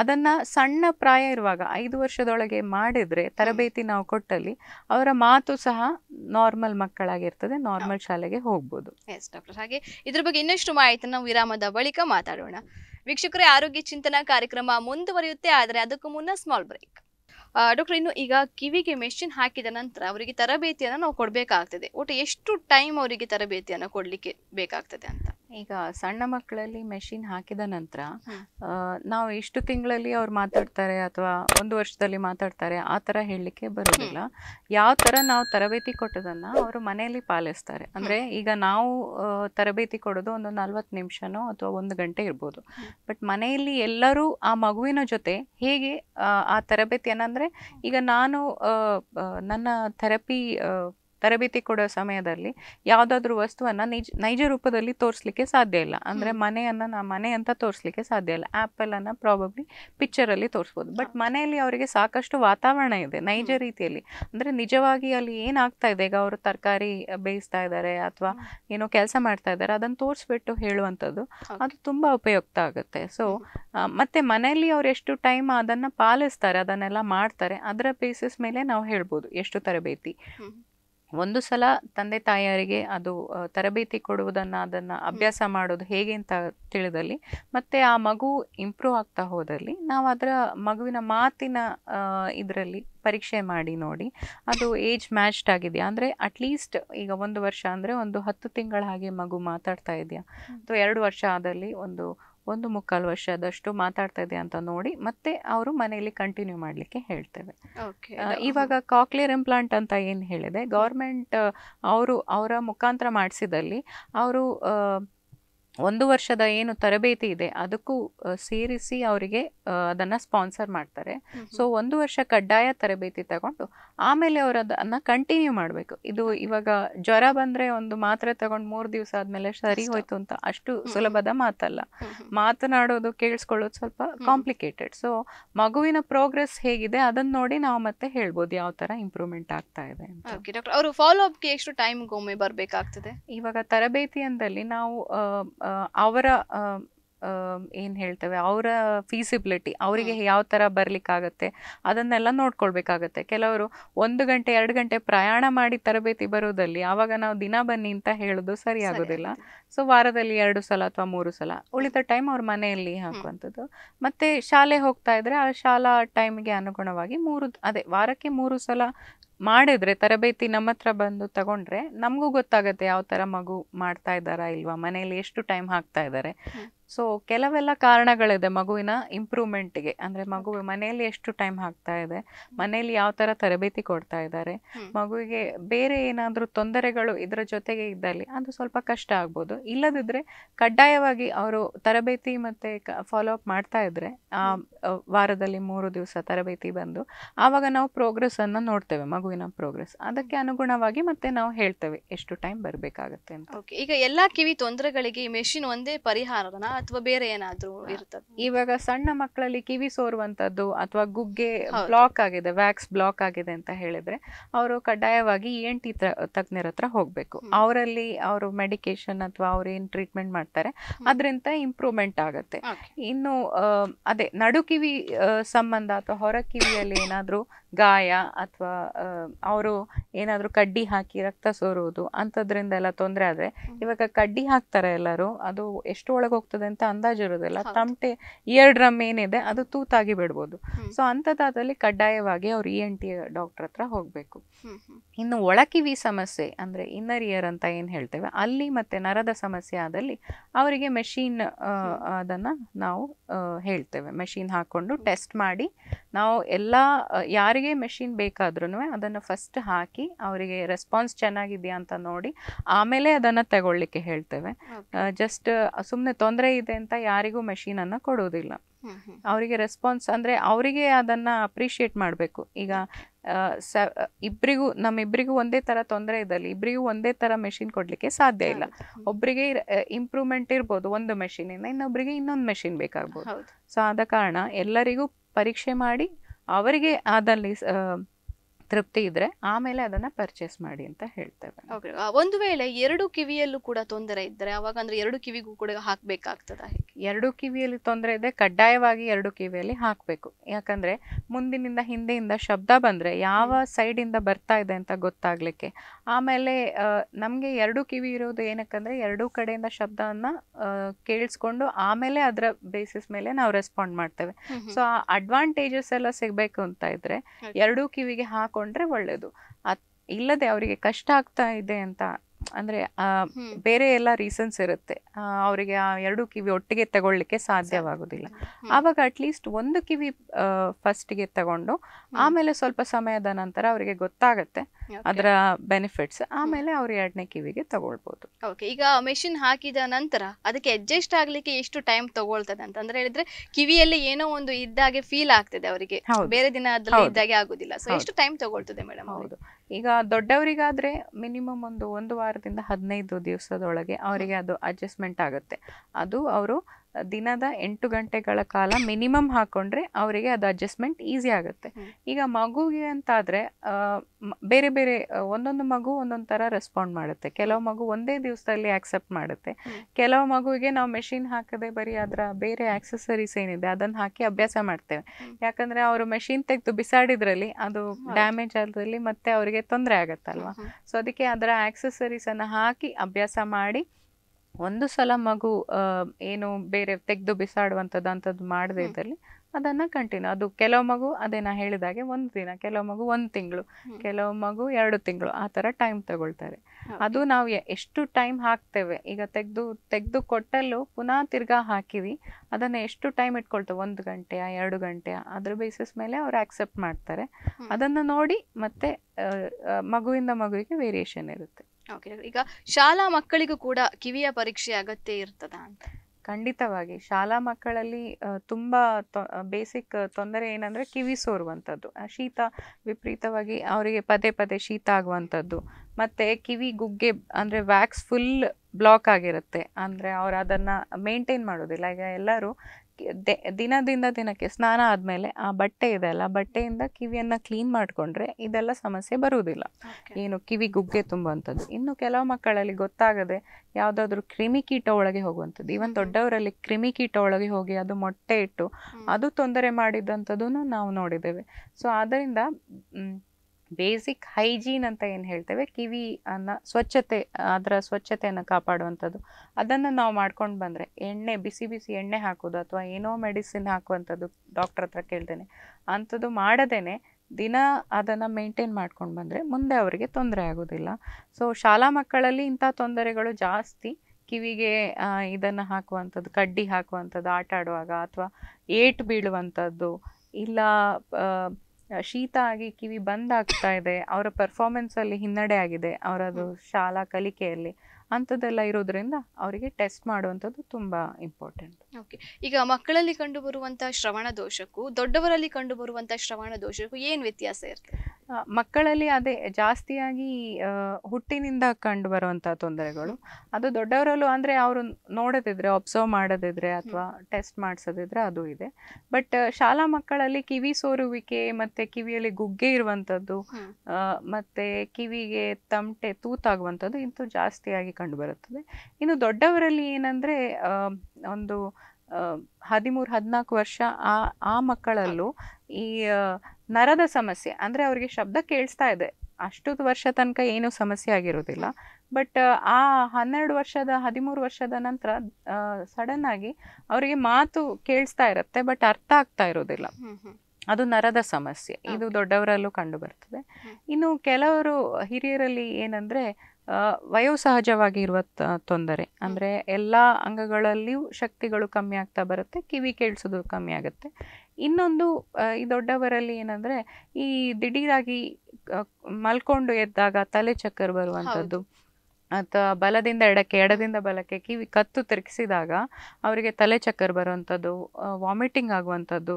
ಅದನ್ನ ಸಣ್ಣ ಪ್ರಾಯ ಇರುವಾಗ ಐದು ವರ್ಷದೊಳಗೆ ಮಾಡಿದ್ರೆ ತರಬೇತಿ ನಾವು ಕೊಟ್ಟಲ್ಲಿ ಅವರ ಮಾತು ಸಹ ನಾರ್ಮಲ್ ಮಕ್ಕಳಾಗಿರ್ತದೆ ನಾರ್ಮಲ್ ಶಾಲೆಗೆ ಹೋಗ್ಬೋದು ಹಾಗೆ ಇದ್ರ ಬಗ್ಗೆ ಇನ್ನಷ್ಟು ಮಾಹಿತಿ ನಾವು ವಿರಾಮದ ಬಳಿಕ ಮಾತಾಡೋಣ ವೀಕ್ಷಕರೇ ಆರೋಗ್ಯ ಚಿಂತನಾ ಕಾರ್ಯಕ್ರಮ ಮುಂದುವರಿಯುತ್ತೆ ಆದರೆ ಅದಕ್ಕೂ ಮುನ್ನ ಸ್ಮಾಲ್ ಬ್ರೇಕ್ ಡಾಕ್ಟರ್ ಇನ್ನು ಈಗ ಕಿವಿಗೆ ಮೆಷಿನ್ ಹಾಕಿದ ನಂತರ ಅವರಿಗೆ ತರಬೇತಿಯನ್ನು ನಾವು ಕೊಡಬೇಕಾಗ್ತದೆ ಒಟ್ಟು ಎಷ್ಟು ಟೈಮ್ ಅವರಿಗೆ ತರಬೇತಿಯನ್ನು ಕೊಡಲಿಕ್ಕೆ ಬೇಕಾಗ್ತದೆ ಅಂತ ಈಗ ಸಣ್ಣ ಮಕ್ಕಳಲ್ಲಿ ಮೆಷಿನ್ ಹಾಕಿದ ನಂತರ ನಾವು ಇಷ್ಟು ತಿಂಗಳಲ್ಲಿ ಅವ್ರು ಮಾತಾಡ್ತಾರೆ ಅಥವಾ ಒಂದು ವರ್ಷದಲ್ಲಿ ಮಾತಾಡ್ತಾರೆ ಆ ಥರ ಹೇಳಲಿಕ್ಕೆ ಬರೋದಿಲ್ಲ ಯಾವ ಥರ ನಾವು ತರಬೇತಿ ಕೊಟ್ಟದನ್ನು ಅವರು ಮನೆಯಲ್ಲಿ ಪಾಲಿಸ್ತಾರೆ ಅಂದರೆ ಈಗ ನಾವು ತರಬೇತಿ ಕೊಡೋದು ಒಂದು ನಲ್ವತ್ತು ನಿಮಿಷನೋ ಅಥವಾ ಒಂದು ಗಂಟೆ ಇರ್ಬೋದು ಬಟ್ ಮನೆಯಲ್ಲಿ ಎಲ್ಲರೂ ಆ ಮಗುವಿನ ಜೊತೆ ಹೇಗೆ ಆ ತರಬೇತಿ ಏನಂದ್ರೆ ಈಗ ನಾನು ನನ್ನ ಥೆರಪಿ ತರಬೇತಿ ಕೊಡೋ ಸಮಯದಲ್ಲಿ ಯಾವುದಾದ್ರೂ ವಸ್ತುವನ್ನು ನಿಜ ನೈಜ ರೂಪದಲ್ಲಿ ತೋರಿಸ್ಲಿಕ್ಕೆ ಸಾಧ್ಯ ಇಲ್ಲ ಅಂದರೆ ಮನೆಯನ್ನು ನಾ ಮನೆ ಅಂತ ತೋರಿಸ್ಲಿಕ್ಕೆ ಸಾಧ್ಯ ಇಲ್ಲ ಆ್ಯಪಲನ್ನು ಪ್ರಾಬಬ್ಲಿ ಪಿಕ್ಚರಲ್ಲಿ ತೋರಿಸ್ಬೋದು ಬಟ್ ಮನೆಯಲ್ಲಿ ಅವರಿಗೆ ಸಾಕಷ್ಟು ವಾತಾವರಣ ಇದೆ ನೈಜ ರೀತಿಯಲ್ಲಿ ಅಂದರೆ ನಿಜವಾಗಿ ಅಲ್ಲಿ ಏನಾಗ್ತಾ ಇದೆ ಈಗ ಅವರು ತರಕಾರಿ ಬೇಯಿಸ್ತಾ ಇದ್ದಾರೆ ಅಥವಾ ಏನೋ ಕೆಲಸ ಮಾಡ್ತಾ ಇದ್ದಾರೆ ಅದನ್ನು ತೋರಿಸ್ಬಿಟ್ಟು ಹೇಳುವಂಥದ್ದು ಅದು ತುಂಬ ಉಪಯುಕ್ತ ಆಗುತ್ತೆ ಸೊ ಮತ್ತೆ ಮನೆಯಲ್ಲಿ ಅವ್ರು ಎಷ್ಟು ಟೈಮ್ ಅದನ್ನು ಪಾಲಿಸ್ತಾರೆ ಅದನ್ನೆಲ್ಲ ಮಾಡ್ತಾರೆ ಅದರ ಬೇಸಿಸ್ ಮೇಲೆ ನಾವು ಹೇಳ್ಬೋದು ಎಷ್ಟು ತರಬೇತಿ ಒಂದು ಸಲ ತಂದೆ ತಾಯಿಯರಿಗೆ ಅದು ತರಬೇತಿ ಕೊಡುವುದನ್ನು ಅದನ್ನು ಅಭ್ಯಾಸ ಮಾಡೋದು ಹೇಗೆ ಅಂತ ತಿಳಿದಲ್ಲಿ ಮತ್ತು ಆ ಮಗು ಇಂಪ್ರೂವ್ ಆಗ್ತಾ ಹೋದಲ್ಲಿ ನಾವು ಅದರ ಮಗುವಿನ ಮಾತಿನ ಇದರಲ್ಲಿ ಪರೀಕ್ಷೆ ಮಾಡಿ ನೋಡಿ ಅದು ಏಜ್ ಮ್ಯಾಚ್ಡ್ ಆಗಿದೆಯಾ ಅಂದರೆ ಅಟ್ಲೀಸ್ಟ್ ಈಗ ಒಂದು ವರ್ಷ ಅಂದರೆ ಒಂದು ಹತ್ತು ತಿಂಗಳ ಹಾಗೆ ಮಗು ಮಾತಾಡ್ತಾ ಇದೆಯಾ ಅಥವಾ ಎರಡು ವರ್ಷ ಆದಲ್ಲಿ ಒಂದು ಒಂದು ಮುಕ್ಕಾಲು ವರ್ಷದಷ್ಟು ಮಾತಾಡ್ತಾ ಇದೆ ಅಂತ ನೋಡಿ ಮತ್ತೆ ಅವರು ಮನೆಯಲ್ಲಿ ಕಂಟಿನ್ಯೂ ಮಾಡಲಿಕ್ಕೆ ಹೇಳ್ತೇವೆ ಇವಾಗ ಕಾಕ್ಲಿಯರ್ ಇಂಪ್ಲಾಂಟ್ ಅಂತ ಏನು ಹೇಳಿದೆ ಗೌರ್ಮೆಂಟ್ ಅವರು ಅವರ ಮುಖಾಂತರ ಮಾಡಿಸಿದಲ್ಲಿ ಅವರು ಒಂದು ವರ್ಷದ ಏನು ತರಬೇತಿ ಇದೆ ಅದಕ್ಕೂ ಸೇರಿಸಿ ಅವರಿಗೆ ಅದನ್ನು ಸ್ಪಾನ್ಸರ್ ಮಾಡ್ತಾರೆ ಸೊ ಒಂದು ವರ್ಷ ಕಡ್ಡಾಯ ತರಬೇತಿ ತಗೊಂಡು ಆಮೇಲೆ ಅವರು ಅದನ್ನು ಕಂಟಿನ್ಯೂ ಮಾಡಬೇಕು ಇದು ಇವಾಗ ಜ್ವರ ಬಂದರೆ ಒಂದು ಮಾತ್ರೆ ತಗೊಂಡು ಮೂರು ದಿವಸ ಆದಮೇಲೆ ಸರಿ ಹೋಯ್ತು ಅಂತ ಅಷ್ಟು ಸುಲಭದ ಮಾತಲ್ಲ ಮಾತನಾಡೋದು ಕೇಳಿಸ್ಕೊಳ್ಳೋದು ಸ್ವಲ್ಪ ಕಾಂಪ್ಲಿಕೇಟೆಡ್ ಸೊ ಮಗುವಿನ ಪ್ರೋಗ್ರೆಸ್ ಹೇಗಿದೆ ಅದನ್ನು ನೋಡಿ ನಾವು ಮತ್ತೆ ಹೇಳ್ಬೋದು ಯಾವ ಥರ ಇಂಪ್ರೂವ್ಮೆಂಟ್ ಆಗ್ತಾ ಇದೆ ಡಾಕ್ಟರ್ ಅವರು ಫಾಲೋ ಅಪ್ಗೆ ಎಷ್ಟು ಟೈಮ್ ಒಮ್ಮೆ ಬರಬೇಕಾಗ್ತದೆ ಇವಾಗ ತರಬೇತಿ ಅಂದಲ್ಲಿ ನಾವು ಅವರ ಏನು ಹೇಳ್ತೇವೆ ಅವರ ಫೀಸಿಬಿಲಿಟಿ ಅವರಿಗೆ ಯಾವ ಥರ ಬರಲಿಕ್ಕಾಗತ್ತೆ ಅದನ್ನೆಲ್ಲ ನೋಡ್ಕೊಳ್ಬೇಕಾಗತ್ತೆ ಕೆಲವರು ಒಂದು ಗಂಟೆ ಎರಡು ಗಂಟೆ ಪ್ರಯಾಣ ಮಾಡಿ ತರಬೇತಿ ಬರೋದಲ್ಲಿ ಆವಾಗ ನಾವು ದಿನ ಬನ್ನಿ ಅಂತ ಹೇಳೋದು ಸರಿ ಆಗೋದಿಲ್ಲ ಸೊ ವಾರದಲ್ಲಿ ಎರಡು ಸಲ ಅಥವಾ ಮೂರು ಸಲ ಉಳಿದ ಟೈಮ್ ಅವ್ರ ಮನೆಯಲ್ಲಿ ಹಾಕುವಂಥದ್ದು ಮತ್ತು ಶಾಲೆ ಹೋಗ್ತಾ ಇದ್ರೆ ಆ ಶಾಲಾ ಟೈಮ್ಗೆ ಅನುಗುಣವಾಗಿ ಮೂರು ಅದೇ ವಾರಕ್ಕೆ ಮೂರು ಸಲ ಮಾಡಿದ್ರೆ ತರಬೇತಿ ನಮ್ಮ ಹತ್ರ ಬಂದು ತಗೊಂಡ್ರೆ ನಮಗೂ ಗೊತ್ತಾಗುತ್ತೆ ಯಾವ ತರ ಮಗು ಮಾಡ್ತಾ ಇದ್ದಾರಾ ಇಲ್ವಾ ಮನೇಲಿ ಎಷ್ಟು ಟೈಮ್ ಹಾಕ್ತಾ ಇದ್ದಾರೆ ಸೊ ಕೆಲವೆಲ್ಲ ಕಾರಣಗಳಿದೆ ಮಗುವಿನ ಇಂಪ್ರೂವ್ಮೆಂಟ್ಗೆ ಅಂದ್ರೆ ಮಗು ಮನೆಯಲ್ಲಿ ಎಷ್ಟು ಟೈಮ್ ಹಾಕ್ತಾ ಇದೆ ಮನೆಯಲ್ಲಿ ಯಾವ ತರ ತರಬೇತಿ ಕೊಡ್ತಾ ಇದ್ದಾರೆ ಮಗುವಿಗೆ ಬೇರೆ ಏನಾದರೂ ತೊಂದರೆಗಳು ಇದರ ಜೊತೆಗೆ ಇದ್ದಲ್ಲಿ ಅದು ಸ್ವಲ್ಪ ಕಷ್ಟ ಆಗ್ಬೋದು ಇಲ್ಲದಿದ್ದರೆ ಕಡ್ಡಾಯವಾಗಿ ಅವರು ತರಬೇತಿ ಮತ್ತೆ ಫಾಲೋ ಅಪ್ ಮಾಡ್ತಾ ಇದ್ದರೆ ವಾರದಲ್ಲಿ ಮೂರು ದಿವಸ ತರಬೇತಿ ಬಂದು ಆವಾಗ ನಾವು ಪ್ರೋಗ್ರೆಸ್ ಅನ್ನ ನೋಡ್ತೇವೆ ಮಗುವಿನ ಪ್ರೋಗ್ರೆಸ್ ಅದಕ್ಕೆ ಅನುಗುಣವಾಗಿ ಮತ್ತೆ ನಾವು ಹೇಳ್ತೇವೆ ಎಷ್ಟು ಟೈಮ್ ಬರ್ಬೇಕಾಗತ್ತೆ ಅಂತ ಓಕೆ ಈಗ ಎಲ್ಲಾ ಕಿವಿ ತೊಂದರೆಗಳಿಗೆ ಮೆಷಿನ್ ಒಂದೇ ಪರಿಹಾರನ ಅಥವಾ ಬೇರೆ ಏನಾದ್ರೂ ಇರ್ತದೆ ಇವಾಗ ಸಣ್ಣ ಮಕ್ಕಳಲ್ಲಿ ಕಿವಿ ಸೋರುವಂತದ್ದು ಅಥವಾ ಗುಗ್ಗೆ ಬ್ಲಾಕ್ ಆಗಿದೆ ವ್ಯಾಕ್ಸ್ ಬ್ಲಾಕ್ ಆಗಿದೆ ಅಂತ ಹೇಳಿದ್ರೆ ಅವರು ಕಡ್ಡಾಯವಾಗಿ ಇ ಎನ್ ಟಿ ತಜ್ಞರ ಹತ್ರ ಹೋಗ್ಬೇಕು ಅವರಲ್ಲಿ ಅವರು ಮೆಡಿಕೇಶನ್ ಅಥವಾ ಅವ್ರು ಏನ್ ಟ್ರೀಟ್ಮೆಂಟ್ ಮಾಡ್ತಾರೆ ಅದ್ರಿಂದ ಇಂಪ್ರೂವ್ಮೆಂಟ್ ಆಗುತ್ತೆ ಇನ್ನು ಅದೇ ನಡು ಕಿವಿ ಸಂಬಂಧ ಅಥವಾ ಹೊರ ಕಿವಿಯಲ್ಲಿ ಏನಾದರೂ ಗಾಯ ಅಥವಾ ಅವರು ಏನಾದ್ರೂ ಕಡ್ಡಿ ಹಾಕಿ ರಕ್ತ ಸೋರುವುದು ಅಂತದ್ರಿಂದ ಎಲ್ಲ ತೊಂದರೆ ಆದ್ರೆ ಇವಾಗ ಕಡ್ಡಿ ಹಾಕ್ತಾರೆ ಎಲ್ಲರೂ ಅದು ಎಷ್ಟು ಒಳಗೆ ಹೋಗ್ತದೆ ಅಂತ ಅಂದಾಜು ಇರೋದಿಲ್ಲ ತಮಟೆ ಇಯರ್ ಡ್ರಮ್ ಏನಿದೆ ಅದು ತೂತಾಗಿ ಬಿಡ್ಬೋದು ಸೊ ಅಂಥದ್ದಾದಲ್ಲಿ ಕಡ್ಡಾಯವಾಗಿ ಅವ್ರು ಇ ಎನ್ ಟಿ ಡಾಕ್ಟರ್ ಹತ್ರ ಹೋಗಬೇಕು ಇನ್ನು ಒಳಕಿವಿ ಸಮಸ್ಯೆ ಅಂದರೆ ಇನ್ನರ್ ಇಯರ್ ಅಂತ ಏನು ಹೇಳ್ತೇವೆ ಅಲ್ಲಿ ಮತ್ತೆ ನರದ ಸಮಸ್ಯೆ ಆದಲ್ಲಿ ಅವರಿಗೆ ಮೆಷಿನ್ ಅದನ್ನು ನಾವು ಹೇಳ್ತೇವೆ ಮೆಷಿನ್ ಹಾಕ್ಕೊಂಡು ಟೆಸ್ಟ್ ಮಾಡಿ ನಾವು ಎಲ್ಲ ಯಾರಿಗೆ ಮೆಷಿನ್ ಬೇಕಾದ್ರೂ ಅದನ್ನು ಫಸ್ಟ್ ಹಾಕಿ ಅವರಿಗೆ ರೆಸ್ಪಾನ್ಸ್ ಚೆನ್ನಾಗಿದೆಯಾ ಅಂತ ನೋಡಿ ಆಮೇಲೆ ಅದನ್ನು ತಗೊಳ್ಳಿಕ್ಕೆ ಹೇಳ್ತೇವೆ ಜಸ್ಟ್ ಸುಮ್ಮನೆ ತೊಂದರೆ ಇದೆ ಅಂತ ಯಾರಿಗೂ ಅನ್ನ ಕೊಡುವುದಿಲ್ಲ ಅವರಿಗೆ ರೆಸ್ಪಾನ್ಸ್ ಅಂದ್ರೆ ಅವರಿಗೆ ಅದನ್ನ ಅಪ್ರಿಷಿಯೇಟ್ ಮಾಡಬೇಕು ಈಗ ನಮ್ಮ ಇಬ್ಬರಿಗೂ ನಮ್ಮಿಬ್ಬರಿಗೂ ಒಂದೇ ತರ ತೊಂದರೆ ಇದ್ದಲ್ಲಿ ಇಬ್ಬರಿಗೂ ಒಂದೇ ತರ ಮೆಷಿನ್ ಕೊಡ್ಲಿಕ್ಕೆ ಸಾಧ್ಯ ಇಲ್ಲ ಒಬ್ಬರಿಗೆ ಇಂಪ್ರೂವ್ಮೆಂಟ್ ಇರ್ಬೋದು ಒಂದು ಇಂದ ಇನ್ನೊಬ್ಬರಿಗೆ ಇನ್ನೊಂದು ಮೆಷಿನ್ ಬೇಕಾಗ್ಬೋದು ಸೊ ಆದ ಕಾರಣ ಎಲ್ಲರಿಗೂ ಪರೀಕ್ಷೆ ಮಾಡಿ ಅವರಿಗೆ ಅದಲ್ಲಿ ತೃಪ್ತಿ ಇದ್ರೆ ಆಮೇಲೆ ಅದನ್ನ ಪರ್ಚೇಸ್ ಮಾಡಿ ಅಂತ ಹೇಳ್ತೇವೆ ಒಂದು ವೇಳೆ ಎರಡು ಕಿವಿಯಲ್ಲೂ ಕೂಡ ತೊಂದರೆ ಇದ್ರೆ ಅವಾಗ ಅಂದ್ರೆ ಎರಡು ಕಿವಿಗೂ ಕೂಡ ಹಾಕ್ಬೇಕಾಗ್ತದ ಎರಡು ಕಿವಿಯಲ್ಲಿ ತೊಂದರೆ ಇದೆ ಕಡ್ಡಾಯವಾಗಿ ಎರಡು ಕಿವಿಯಲ್ಲಿ ಹಾಕಬೇಕು ಯಾಕಂದ್ರೆ ಮುಂದಿನಿಂದ ಹಿಂದೆಯಿಂದ ಶಬ್ದ ಬಂದ್ರೆ ಯಾವ ಸೈಡ್ ಇಂದ ಬರ್ತಾ ಇದೆ ಅಂತ ಗೊತ್ತಾಗ್ಲಿಕ್ಕೆ ಆಮೇಲೆ ನಮ್ಗೆ ಎರಡು ಕಿವಿ ಇರೋದು ಏನಕ್ಕಂದ್ರೆ ಎರಡು ಕಡೆಯಿಂದ ಶಬ್ದವನ್ನ ಕೇಳಿಸ್ಕೊಂಡು ಆಮೇಲೆ ಅದರ ಬೇಸಿಸ್ ಮೇಲೆ ನಾವು ರೆಸ್ಪಾಂಡ್ ಮಾಡ್ತೇವೆ ಸೊ ಆ ಅಡ್ವಾಂಟೇಜಸ್ ಎಲ್ಲ ಸಿಗಬೇಕು ಅಂತ ಇದ್ರೆ ಎರಡು ಕಿವಿಗೆ ಹಾಕೊಂಡು ಮಾಡಿಕೊಂಡ್ರೆ ಒಳ್ಳೆಯದು ಇಲ್ಲದೆ ಅವರಿಗೆ ಕಷ್ಟ ಆಗ್ತಾ ಇದೆ ಅಂತ ಅಂದ್ರೆ ಬೇರೆ ಎಲ್ಲ ರೀಸನ್ಸ್ ಇರುತ್ತೆ ಅವರಿಗೆ ಆ ಎರಡು ಕಿವಿ ಒಟ್ಟಿಗೆ ತಗೊಳ್ಳಿಕ್ಕೆ ಸಾಧ್ಯವಾಗುದಿಲ್ಲ ಆವಾಗ ಅಟ್ಲೀಸ್ಟ್ ಒಂದು ಕಿವಿ ಫಸ್ಟಿಗೆ ತಗೊಂಡು ಆಮೇಲೆ ಸ್ವಲ್ಪ ಸಮಯದ ನಂತರ ಅವರಿಗೆ ಗೊತ್ತಾಗತ್ತೆ ಅದರ ಬೆನಿಫಿಟ್ಸ್ ಆಮೇಲೆ ಅವ್ರು ಎರಡನೇ ಕಿವಿಗೆ ತಗೊಳ್ಬಹುದು ಓಕೆ ಈಗ ಮೆಷಿನ್ ಹಾಕಿದ ನಂತರ ಅದಕ್ಕೆ ಅಡ್ಜಸ್ಟ್ ಆಗ್ಲಿಕ್ಕೆ ಎಷ್ಟು ಟೈಮ್ ತಗೊಳ್ತದೆ ಅಂತ ಅಂದ್ರೆ ಹೇಳಿದ್ರೆ ಕಿವಿಯಲ್ಲಿ ಏನೋ ಒಂದು ಇದ್ದಾಗೆ ಫೀಲ್ ಆಗ್ತದೆ ಅವರಿಗೆ ಬೇರೆ ದಿನ ಇದ್ದಾಗೆ ಆಗುದಿಲ್ಲ ಸೊ ಎಷ್ಟು ಟೈಮ್ ತಗೊಳ್ತದೆ ಮೇಡಮ್ ಹೌದು ಈಗ ದೊಡ್ಡವರಿಗಾದರೆ ಮಿನಿಮಮ್ ಒಂದು ಒಂದು ವಾರದಿಂದ ಹದಿನೈದು ದಿವಸದೊಳಗೆ ಅವರಿಗೆ ಅದು ಅಡ್ಜಸ್ಟ್ಮೆಂಟ್ ಆಗುತ್ತೆ ಅದು ಅವರು ದಿನದ ಎಂಟು ಗಂಟೆಗಳ ಕಾಲ ಮಿನಿಮಮ್ ಹಾಕೊಂಡ್ರೆ ಅವರಿಗೆ ಅದು ಅಡ್ಜಸ್ಟ್ಮೆಂಟ್ ಈಸಿ ಆಗುತ್ತೆ ಈಗ ಮಗುಗೆ ಅಂತಾದರೆ ಬೇರೆ ಬೇರೆ ಒಂದೊಂದು ಮಗು ಒಂದೊಂದು ಥರ ರೆಸ್ಪಾಂಡ್ ಮಾಡುತ್ತೆ ಕೆಲವು ಮಗು ಒಂದೇ ದಿವಸದಲ್ಲಿ ಆಕ್ಸೆಪ್ಟ್ ಮಾಡುತ್ತೆ ಕೆಲವು ಮಗುವಿಗೆ ನಾವು ಮೆಷಿನ್ ಹಾಕದೆ ಬರೀ ಅದರ ಬೇರೆ ಆಕ್ಸೆಸರೀಸ್ ಏನಿದೆ ಅದನ್ನು ಹಾಕಿ ಅಭ್ಯಾಸ ಮಾಡ್ತೇವೆ ಯಾಕಂದರೆ ಅವರು ಮೆಷಿನ್ ತೆಗೆದು ಬಿಸಾಡಿದ್ರಲ್ಲಿ ಅದು ಡ್ಯಾಮೇಜ್ ಆದ್ರಲ್ಲಿ ಮತ್ತೆ ಅವರಿಗೆ ತೊಂದರೆ ಆಗುತ್ತಲ್ವ ಸೊ ಅದಕ್ಕೆ ಅದರ ಆಕ್ಸೆಸರೀಸನ್ನು ಹಾಕಿ ಅಭ್ಯಾಸ ಮಾಡಿ ಒಂದು ಸಲ ಮಗು ಏನು ಬೇರೆ ತೆಗೆದು ಬಿಸಾಡುವಂಥದ್ದು ಅಂಥದ್ದು ಮಾಡದೇ ಇದ್ದಲ್ಲಿ ಅದನ್ನು ಕಂಟಿನ್ಯೂ ಅದು ಕೆಲವು ಮಗು ಅದೇ ನಾ ಹೇಳಿದಾಗೆ ಒಂದು ದಿನ ಕೆಲವು ಮಗು ಒಂದು ತಿಂಗಳು ಕೆಲವು ಮಗು ಎರಡು ತಿಂಗಳು ಆ ಥರ ಟೈಮ್ ತಗೊಳ್ತಾರೆ ಅದು ನಾವು ಎಷ್ಟು ಟೈಮ್ ಹಾಕ್ತೇವೆ ಈಗ ತೆಗೆದು ತೆಗೆದು ಕೊಟ್ಟಲ್ಲೂ ಪುನಃ ತಿರ್ಗಾ ಹಾಕಿವಿ ಅದನ್ನು ಎಷ್ಟು ಟೈಮ್ ಇಟ್ಕೊಳ್ತೇವೆ ಒಂದು ಗಂಟೆಯ ಎರಡು ಗಂಟೆಯ ಅದ್ರ ಬೇಸಿಸ್ ಮೇಲೆ ಅವ್ರು ಆಕ್ಸೆಪ್ಟ್ ಮಾಡ್ತಾರೆ ಅದನ್ನು ನೋಡಿ ಮತ್ತೆ ಮಗುವಿಂದ ಮಗುವಿಗೆ ವೇರಿಯೇಷನ್ ಇರುತ್ತೆ ಈಗ ಶಾಲಾ ಮಕ್ಕಳಿಗೂ ಕೂಡ ಕಿವಿಯ ಪರೀಕ್ಷೆ ಅಗತ್ಯ ಇರ್ತದ ಅಂತ ಖಂಡಿತವಾಗಿ ಶಾಲಾ ಮಕ್ಕಳಲ್ಲಿ ತುಂಬಾ ಬೇಸಿಕ್ ತೊಂದರೆ ಏನಂದ್ರೆ ಕಿವಿ ಸೋರುವಂಥದ್ದು ಶೀತ ವಿಪರೀತವಾಗಿ ಅವರಿಗೆ ಪದೇ ಪದೇ ಶೀತ ಆಗುವಂಥದ್ದು ಮತ್ತೆ ಕಿವಿ ಗುಗ್ಗೆ ಅಂದ್ರೆ ವ್ಯಾಕ್ಸ್ ಫುಲ್ ಬ್ಲಾಕ್ ಆಗಿರುತ್ತೆ ಅಂದ್ರೆ ಅವರು ಅದನ್ನ ಮೇಂಟೈನ್ ಮಾಡೋದಿಲ್ಲ ಈಗ ಎಲ್ಲರೂ ದಿನದಿಂದ ದಿನಕ್ಕೆ ಸ್ನಾನ ಆದಮೇಲೆ ಆ ಬಟ್ಟೆ ಇದೆ ಅಲ್ಲ ಬಟ್ಟೆಯಿಂದ ಕಿವಿಯನ್ನು ಕ್ಲೀನ್ ಮಾಡಿಕೊಂಡ್ರೆ ಇದೆಲ್ಲ ಸಮಸ್ಯೆ ಬರುವುದಿಲ್ಲ ಏನು ಕಿವಿ ಗುಗ್ಗೆ ತುಂಬುವಂಥದ್ದು ಇನ್ನು ಕೆಲವು ಮಕ್ಕಳಲ್ಲಿ ಗೊತ್ತಾಗದೆ ಯಾವುದಾದ್ರೂ ಕೀಟ ಒಳಗೆ ಹೋಗುವಂಥದ್ದು ಇವನ್ ದೊಡ್ಡವರಲ್ಲಿ ಕೀಟ ಒಳಗೆ ಹೋಗಿ ಅದು ಮೊಟ್ಟೆ ಇಟ್ಟು ಅದು ತೊಂದರೆ ಮಾಡಿದಂಥದ್ದು ನಾವು ನೋಡಿದ್ದೇವೆ ಸೊ ಆದ್ದರಿಂದ ಬೇಸಿಕ್ ಹೈಜೀನ್ ಅಂತ ಏನು ಹೇಳ್ತೇವೆ ಕಿವಿ ಅನ್ನ ಸ್ವಚ್ಛತೆ ಅದರ ಸ್ವಚ್ಛತೆಯನ್ನು ಕಾಪಾಡುವಂಥದ್ದು ಅದನ್ನು ನಾವು ಮಾಡ್ಕೊಂಡು ಬಂದರೆ ಎಣ್ಣೆ ಬಿಸಿ ಬಿಸಿ ಎಣ್ಣೆ ಹಾಕೋದು ಅಥವಾ ಏನೋ ಮೆಡಿಸಿನ್ ಹಾಕುವಂಥದ್ದು ಡಾಕ್ಟ್ರ್ ಹತ್ರ ಕೇಳ್ತೇನೆ ಅಂಥದ್ದು ಮಾಡದೇನೆ ದಿನ ಅದನ್ನು ಮೇಂಟೈನ್ ಮಾಡ್ಕೊಂಡು ಬಂದರೆ ಮುಂದೆ ಅವರಿಗೆ ತೊಂದರೆ ಆಗೋದಿಲ್ಲ ಸೊ ಶಾಲಾ ಮಕ್ಕಳಲ್ಲಿ ಇಂಥ ತೊಂದರೆಗಳು ಜಾಸ್ತಿ ಕಿವಿಗೆ ಇದನ್ನು ಹಾಕುವಂಥದ್ದು ಕಡ್ಡಿ ಹಾಕುವಂಥದ್ದು ಆಟ ಆಡುವಾಗ ಅಥವಾ ಏಟು ಬೀಳುವಂಥದ್ದು ಇಲ್ಲ ಶೀತ ಆಗಿ ಕಿವಿ ಬಂದ್ ಆಗ್ತಾ ಇದೆ ಅವರ ಪರ್ಫಾರ್ಮೆನ್ಸ್ ಅಲ್ಲಿ ಹಿನ್ನಡೆ ಆಗಿದೆ ಅವರದು ಶಾಲಾ ಕಲಿಕೆಯಲ್ಲಿ ಅಂಥದ್ದೆಲ್ಲ ಇರೋದ್ರಿಂದ ಅವರಿಗೆ ಟೆಸ್ಟ್ ಮಾಡುವಂಥದ್ದು ತುಂಬ ಇಂಪಾರ್ಟೆಂಟ್ ಓಕೆ ಈಗ ಮಕ್ಕಳಲ್ಲಿ ಬರುವಂಥ ಶ್ರವಣ ದೋಷಕ್ಕೂ ದೊಡ್ಡವರಲ್ಲಿ ಬರುವಂಥ ಶ್ರವಣ ದೋಷಕ್ಕೂ ಏನು ವ್ಯತ್ಯಾಸ ಇರ್ತದೆ ಮಕ್ಕಳಲ್ಲಿ ಅದೇ ಜಾಸ್ತಿಯಾಗಿ ಹುಟ್ಟಿನಿಂದ ಕಂಡು ಬರುವಂಥ ತೊಂದರೆಗಳು ಅದು ದೊಡ್ಡವರಲ್ಲೂ ಅಂದರೆ ಅವರು ನೋಡದಿದ್ರೆ ಅಬ್ಸರ್ವ್ ಮಾಡೋದಿದ್ರೆ ಅಥವಾ ಟೆಸ್ಟ್ ಮಾಡಿಸೋದಿದ್ರೆ ಅದು ಇದೆ ಬಟ್ ಶಾಲಾ ಮಕ್ಕಳಲ್ಲಿ ಕಿವಿ ಸೋರುವಿಕೆ ಮತ್ತು ಕಿವಿಯಲ್ಲಿ ಗುಗ್ಗೆ ಇರುವಂಥದ್ದು ಮತ್ತು ಕಿವಿಗೆ ತಮಟೆ ತೂತಾಗುವಂಥದ್ದು ಇಂತೂ ಜಾಸ್ತಿಯಾಗಿ ಕಂಡುಬರುತ್ತದೆ ಇನ್ನು ದೊಡ್ಡವರಲ್ಲಿ ಏನಂದರೆ ಒಂದು ಹದಿಮೂರು ಹದಿನಾಲ್ಕು ವರ್ಷ ಆ ಆ ಮಕ್ಕಳಲ್ಲೂ ಈ ನರದ ಸಮಸ್ಯೆ ಅಂದ್ರೆ ಅವರಿಗೆ ಶಬ್ದ ಕೇಳಿಸ್ತಾ ಇದೆ ಅಷ್ಟು ವರ್ಷ ತನಕ ಏನು ಸಮಸ್ಯೆ ಆಗಿರೋದಿಲ್ಲ ಬಟ್ ಆ ಹನ್ನೆರಡು ವರ್ಷದ ಹದಿಮೂರು ವರ್ಷದ ನಂತರ ಸಡನ್ ಆಗಿ ಅವರಿಗೆ ಮಾತು ಕೇಳಿಸ್ತಾ ಇರುತ್ತೆ ಬಟ್ ಅರ್ಥ ಆಗ್ತಾ ಇರೋದಿಲ್ಲ ಅದು ನರದ ಸಮಸ್ಯೆ ಇದು ದೊಡ್ಡವರಲ್ಲೂ ಕಂಡು ಬರ್ತದೆ ಇನ್ನು ಕೆಲವರು ಹಿರಿಯರಲ್ಲಿ ಏನಂದ್ರೆ ವಯೋಸಹಜವಾಗಿ ಇರುವ ತೊಂದರೆ ಅಂದರೆ ಎಲ್ಲ ಅಂಗಗಳಲ್ಲಿಯೂ ಶಕ್ತಿಗಳು ಕಮ್ಮಿ ಆಗ್ತಾ ಬರುತ್ತೆ ಕಿವಿ ಕೇಳಿಸೋದು ಕಮ್ಮಿ ಆಗುತ್ತೆ ಇನ್ನೊಂದು ಈ ದೊಡ್ಡವರಲ್ಲಿ ಏನಂದರೆ ಈ ದಿಢೀರಾಗಿ ಮಲ್ಕೊಂಡು ಎದ್ದಾಗ ತಲೆ ಚಕ್ಕರ್ ಬರುವಂಥದ್ದು ಅಥವಾ ಬಲದಿಂದ ಎಡಕ್ಕೆ ಎಡದಿಂದ ಬಲಕ್ಕೆ ಕಿವಿ ಕತ್ತು ತಿರುಗಿಸಿದಾಗ ಅವರಿಗೆ ತಲೆ ಚಕ್ಕರ್ ಬರುವಂಥದ್ದು ವಾಮಿಟಿಂಗ್ ಆಗುವಂಥದ್ದು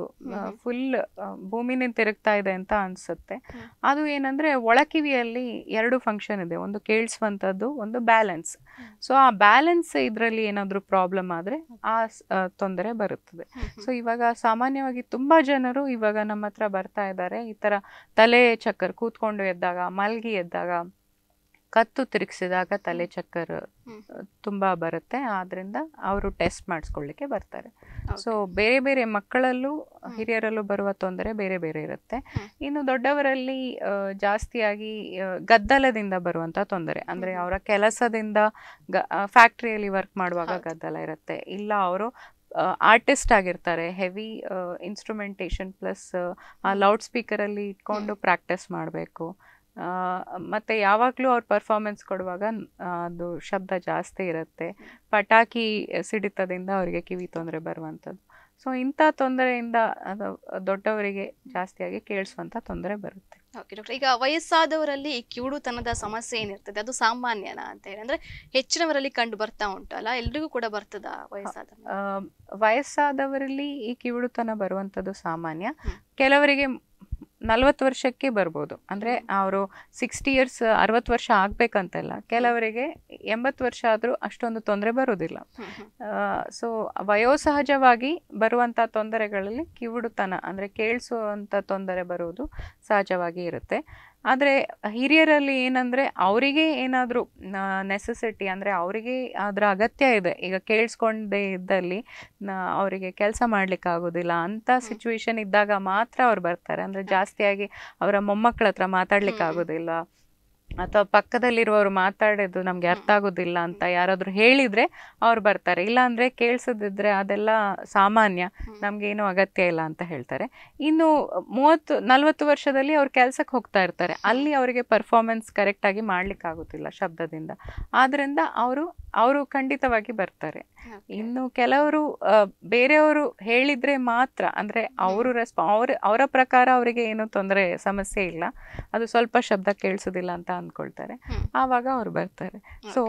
ಫುಲ್ ಭೂಮಿನಿಂದ ತಿರುಗ್ತಾ ಇದೆ ಅಂತ ಅನಿಸುತ್ತೆ ಅದು ಏನಂದರೆ ಒಳಕಿವಿಯಲ್ಲಿ ಎರಡು ಫಂಕ್ಷನ್ ಇದೆ ಒಂದು ಕೇಳಿಸುವಂಥದ್ದು ಒಂದು ಬ್ಯಾಲೆನ್ಸ್ ಸೊ ಆ ಬ್ಯಾಲೆನ್ಸ್ ಇದರಲ್ಲಿ ಏನಾದರೂ ಪ್ರಾಬ್ಲಮ್ ಆದರೆ ಆ ತೊಂದರೆ ಬರುತ್ತದೆ ಸೊ ಇವಾಗ ಸಾಮಾನ್ಯವಾಗಿ ತುಂಬ ಜನರು ಇವಾಗ ನಮ್ಮ ಹತ್ರ ಬರ್ತಾ ಇದ್ದಾರೆ ಈ ಥರ ತಲೆ ಚಕ್ಕರ್ ಕೂತ್ಕೊಂಡು ಎದ್ದಾಗ ಮಲ್ಗಿ ಎದ್ದಾಗ ಕತ್ತು ತಿರುಗಿಸಿದಾಗ ತಲೆ ಚಕ್ಕರ್ ತುಂಬ ಬರುತ್ತೆ ಆದ್ರಿಂದ ಅವರು ಟೆಸ್ಟ್ ಮಾಡಿಸ್ಕೊಳ್ಳಿಕ್ಕೆ ಬರ್ತಾರೆ ಸೊ ಬೇರೆ ಬೇರೆ ಮಕ್ಕಳಲ್ಲೂ ಹಿರಿಯರಲ್ಲೂ ಬರುವ ತೊಂದರೆ ಬೇರೆ ಬೇರೆ ಇರುತ್ತೆ ಇನ್ನು ದೊಡ್ಡವರಲ್ಲಿ ಜಾಸ್ತಿಯಾಗಿ ಗದ್ದಲದಿಂದ ಬರುವಂತ ತೊಂದರೆ ಅಂದ್ರೆ ಅವರ ಕೆಲಸದಿಂದ ಗ ಫ್ಯಾಕ್ಟ್ರಿಯಲ್ಲಿ ವರ್ಕ್ ಮಾಡುವಾಗ ಗದ್ದಲ ಇರುತ್ತೆ ಇಲ್ಲ ಅವರು ಆರ್ಟಿಸ್ಟ್ ಆಗಿರ್ತಾರೆ heavy instrumentation plus loud speaker ಅಲ್ಲಿ ಇಟ್ಕೊಂಡು ಪ್ರಾಕ್ಟೀಸ್ ಮಾಡಬೇಕು ಮತ್ತು ಯಾವಾಗಲೂ ಅವ್ರು ಪರ್ಫಾರ್ಮೆನ್ಸ್ ಕೊಡುವಾಗ ಅದು ಶಬ್ದ ಜಾಸ್ತಿ ಇರುತ್ತೆ ಪಟಾಕಿ ಸಿಡಿತದಿಂದ ಅವರಿಗೆ ಕಿವಿ ತೊಂದರೆ ಬರುವಂಥದ್ದು ಸೊ ಇಂಥ ತೊಂದರೆಯಿಂದ ಅದು ದೊಡ್ಡವರಿಗೆ ಜಾಸ್ತಿಯಾಗಿ ಕೇಳಿಸುವಂಥ ತೊಂದರೆ ಬರುತ್ತೆ ಓಕೆ ಡಾಕ್ಟರ್ ಈಗ ವಯಸ್ಸಾದವರಲ್ಲಿ ಈ ಕಿವುಡುತನದ ಸಮಸ್ಯೆ ಏನಿರ್ತದೆ ಅದು ಸಾಮಾನ್ಯನ ಅಂತ ಹೇಳಿ ಹೆಚ್ಚಿನವರಲ್ಲಿ ಕಂಡು ಬರ್ತಾ ಉಂಟಲ್ಲ ಎಲ್ರಿಗೂ ಕೂಡ ಬರ್ತದ ವಯಸ್ಸಾದ ವಯಸ್ಸಾದವರಲ್ಲಿ ಈ ಕಿವುಡುತನ ಬರುವಂಥದ್ದು ಸಾಮಾನ್ಯ ಕೆಲವರಿಗೆ ನಲ್ವತ್ತು ವರ್ಷಕ್ಕೆ ಬರ್ಬೋದು ಅಂದರೆ ಅವರು ಸಿಕ್ಸ್ಟಿ ಇಯರ್ಸ್ ಅರವತ್ತು ವರ್ಷ ಆಗಬೇಕಂತೆಲ್ಲ ಕೆಲವರಿಗೆ ಎಂಬತ್ತು ವರ್ಷ ಆದರೂ ಅಷ್ಟೊಂದು ತೊಂದರೆ ಬರೋದಿಲ್ಲ ಸೊ ವಯೋಸಹಜವಾಗಿ ಬರುವಂಥ ತೊಂದರೆಗಳಲ್ಲಿ ಕಿವುಡುತನ ಅಂದರೆ ಕೇಳಿಸುವಂಥ ತೊಂದರೆ ಬರುವುದು ಸಹಜವಾಗಿ ಇರುತ್ತೆ ಆದರೆ ಹಿರಿಯರಲ್ಲಿ ಏನಂದರೆ ಅವರಿಗೆ ಏನಾದರೂ ನೆಸೆಸಿಟಿ ಅಂದರೆ ಅವರಿಗೆ ಅದರ ಅಗತ್ಯ ಇದೆ ಈಗ ಕೇಳಿಸ್ಕೊಂಡೇ ಇದ್ದಲ್ಲಿ ಅವರಿಗೆ ಕೆಲಸ ಮಾಡಲಿಕ್ಕಾಗೋದಿಲ್ಲ ಅಂಥ ಸಿಚುವೇಶನ್ ಇದ್ದಾಗ ಮಾತ್ರ ಅವ್ರು ಬರ್ತಾರೆ ಅಂದರೆ ಜಾಸ್ತಿಯಾಗಿ ಅವರ ಮೊಮ್ಮಕ್ಕಳ ಹತ್ರ ಆಗೋದಿಲ್ಲ ಅಥವಾ ಪಕ್ಕದಲ್ಲಿರುವವರು ಮಾತಾಡೋದು ನಮಗೆ ಅರ್ಥ ಆಗೋದಿಲ್ಲ ಅಂತ ಯಾರಾದರೂ ಹೇಳಿದ್ರೆ ಅವ್ರು ಬರ್ತಾರೆ ಇಲ್ಲಾಂದರೆ ಕೇಳಿಸದಿದ್ರೆ ಅದೆಲ್ಲ ಸಾಮಾನ್ಯ ನಮಗೇನು ಅಗತ್ಯ ಇಲ್ಲ ಅಂತ ಹೇಳ್ತಾರೆ ಇನ್ನು ಮೂವತ್ತು ನಲ್ವತ್ತು ವರ್ಷದಲ್ಲಿ ಅವ್ರು ಕೆಲಸಕ್ಕೆ ಹೋಗ್ತಾ ಇರ್ತಾರೆ ಅಲ್ಲಿ ಅವರಿಗೆ ಪರ್ಫಾರ್ಮೆನ್ಸ್ ಕರೆಕ್ಟಾಗಿ ಆಗುತ್ತಿಲ್ಲ ಶಬ್ದದಿಂದ ಆದ್ರಿಂದ ಅವರು ಅವರು ಖಂಡಿತವಾಗಿ ಬರ್ತಾರೆ ಇನ್ನು ಕೆಲವರು ಬೇರೆಯವರು ಹೇಳಿದ್ರೆ ಮಾತ್ರ ಅಂದ್ರೆ ಅವರು ರೆಸ್ಪಾ ಅವ್ರ ಅವರ ಪ್ರಕಾರ ಅವರಿಗೆ ಏನೂ ತೊಂದರೆ ಸಮಸ್ಯೆ ಇಲ್ಲ ಅದು ಸ್ವಲ್ಪ ಶಬ್ದ ಕೇಳಿಸೋದಿಲ್ಲ ಅಂತ ಅಂದ್ಕೊಳ್ತಾರೆ ಆವಾಗ ಅವ್ರು ಬರ್ತಾರೆ ಸೊ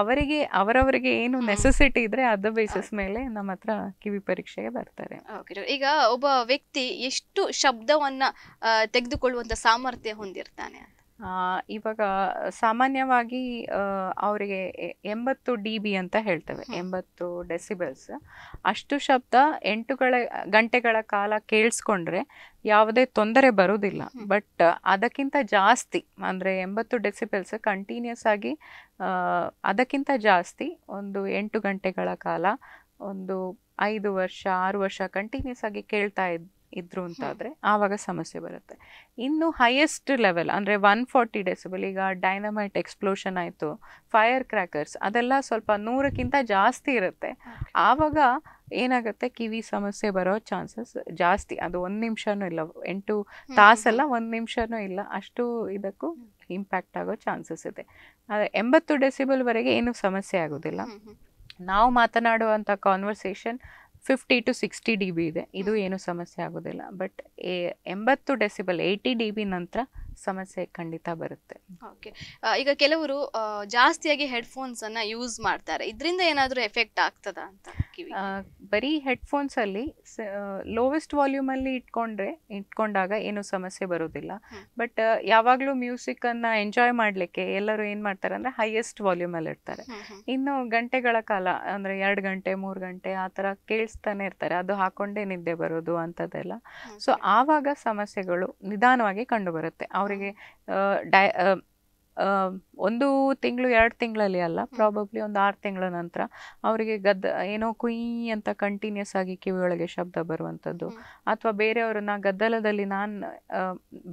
ಅವರಿಗೆ ಅವರವರಿಗೆ ಏನು ನೆಸೆಸಿಟಿ ಇದ್ರೆ ಅದ ಬೇಸಿಸ್ ಮೇಲೆ ನಮ್ಮ ಹತ್ರ ಕಿವಿ ಪರೀಕ್ಷೆಗೆ ಬರ್ತಾರೆ ಈಗ ಒಬ್ಬ ವ್ಯಕ್ತಿ ಎಷ್ಟು ಶಬ್ದವನ್ನ ತೆಗೆದುಕೊಳ್ಳುವಂತ ಸಾಮರ್ಥ್ಯ ಹೊಂದಿರ್ತಾನೆ ಇವಾಗ ಸಾಮಾನ್ಯವಾಗಿ ಅವರಿಗೆ ಎಂಬತ್ತು ಡಿ ಬಿ ಅಂತ ಹೇಳ್ತೇವೆ ಎಂಬತ್ತು ಡೆಸಿಬಲ್ಸ್ ಅಷ್ಟು ಶಬ್ದ ಎಂಟುಗಳ ಗಂಟೆಗಳ ಕಾಲ ಕೇಳಿಸ್ಕೊಂಡ್ರೆ ಯಾವುದೇ ತೊಂದರೆ ಬರೋದಿಲ್ಲ ಬಟ್ ಅದಕ್ಕಿಂತ ಜಾಸ್ತಿ ಅಂದರೆ ಎಂಬತ್ತು ಡೆಸಿಬಲ್ಸ್ ಕಂಟಿನ್ಯೂಸ್ ಆಗಿ ಅದಕ್ಕಿಂತ ಜಾಸ್ತಿ ಒಂದು ಎಂಟು ಗಂಟೆಗಳ ಕಾಲ ಒಂದು ಐದು ವರ್ಷ ಆರು ವರ್ಷ ಕಂಟಿನ್ಯೂಸ್ ಆಗಿ ಕೇಳ್ತಾ ಇದ್ದ ಇದ್ರು ಅಂತ ಆವಾಗ ಸಮಸ್ಯೆ ಬರುತ್ತೆ ಇನ್ನು ಹೈಯೆಸ್ಟ್ ಲೆವೆಲ್ ಅಂದರೆ ಒನ್ ಫಾರ್ಟಿ ಡೆಸಿಬಲ್ ಈಗ ಡೈನಮೈಟ್ ಎಕ್ಸ್ಪ್ಲೋಷನ್ ಆಯಿತು ಫೈರ್ ಕ್ರ್ಯಾಕರ್ಸ್ ಅದೆಲ್ಲ ಸ್ವಲ್ಪ ನೂರಕ್ಕಿಂತ ಜಾಸ್ತಿ ಇರುತ್ತೆ ಆವಾಗ ಏನಾಗುತ್ತೆ ಕಿವಿ ಸಮಸ್ಯೆ ಬರೋ ಚಾನ್ಸಸ್ ಜಾಸ್ತಿ ಅದು ಒಂದು ನಿಮಿಷನೂ ಇಲ್ಲ ಎಂಟು ತಾಸಲ್ಲ ಒಂದು ನಿಮಿಷನೂ ಇಲ್ಲ ಅಷ್ಟು ಇದಕ್ಕೂ ಇಂಪ್ಯಾಕ್ಟ್ ಆಗೋ ಚಾನ್ಸಸ್ ಇದೆ ಆದರೆ ಎಂಬತ್ತು ಡೆಸಿಬಲ್ವರೆಗೆ ಏನೂ ಸಮಸ್ಯೆ ಆಗೋದಿಲ್ಲ ನಾವು ಮಾತನಾಡುವಂಥ conversation fifty to sixty D B ಇದೆ ಇದು ಏನು ಸಮಸ್ಯೆ ಆಗೋದಿಲ್ಲ ಬಟ್ ಎಂಬತ್ತು ಡೆಸಿಬಲ್ ಏಯ್ಟಿ ಡಿ ಬಿ ನಂತರ ಸಮಸ್ಯೆ ಖಂಡಿತ ಬರುತ್ತೆ ಓಕೆ ಈಗ ಕೆಲವರು ಜಾಸ್ತಿಯಾಗಿ ಹೆಡ್ಫೋನ್ಸನ್ನು ಯೂಸ್ ಮಾಡ್ತಾರೆ ಇದರಿಂದ ಏನಾದರೂ ಎಫೆಕ್ಟ್ ಆಗ್ತದಾ ಅಂತ ಬರೀ ಅಲ್ಲಿ ಲೋವೆಸ್ಟ್ ವಾಲ್ಯೂಮಲ್ಲಿ ಇಟ್ಕೊಂಡ್ರೆ ಇಟ್ಕೊಂಡಾಗ ಏನು ಸಮಸ್ಯೆ ಬರೋದಿಲ್ಲ ಬಟ್ ಯಾವಾಗಲೂ ಅನ್ನ ಎಂಜಾಯ್ ಮಾಡ್ಲಿಕ್ಕೆ ಎಲ್ಲರೂ ಏನು ಮಾಡ್ತಾರೆ ಅಂದ್ರೆ ಹೈಯೆಸ್ಟ್ ವಾಲ್ಯೂಮಲ್ಲಿ ಇರ್ತಾರೆ ಇನ್ನು ಗಂಟೆಗಳ ಕಾಲ ಅಂದ್ರೆ ಎರಡು ಗಂಟೆ ಮೂರು ಗಂಟೆ ಆ ಥರ ಕೇಳಿಸ್ತಾನೆ ಇರ್ತಾರೆ ಅದು ಹಾಕೊಂಡೇ ನಿದ್ದೆ ಬರೋದು ಅಂಥದ್ದೆಲ್ಲ ಸೊ ಆವಾಗ ಸಮಸ್ಯೆಗಳು ನಿಧಾನವಾಗಿ ಕಂಡುಬರುತ್ತೆ ಅವರಿಗೆ ಡೈ ಒಂದು ತಿಂಗಳು ಎರಡು ತಿಂಗಳಲ್ಲಿ ಅಲ್ಲ ಪ್ರಾಬಬ್ಲಿ ಒಂದು ಆರು ತಿಂಗಳ ನಂತರ ಅವರಿಗೆ ಗದ್ದ ಏನೋ ಕುಯ್ ಅಂತ ಕಂಟಿನ್ಯೂಸ್ ಆಗಿ ಕಿವಿಯೊಳಗೆ ಶಬ್ದ ಬರುವಂಥದ್ದು ಅಥವಾ ಬೇರೆಯವ್ರನ್ನ ಗದ್ದಲದಲ್ಲಿ ನಾನು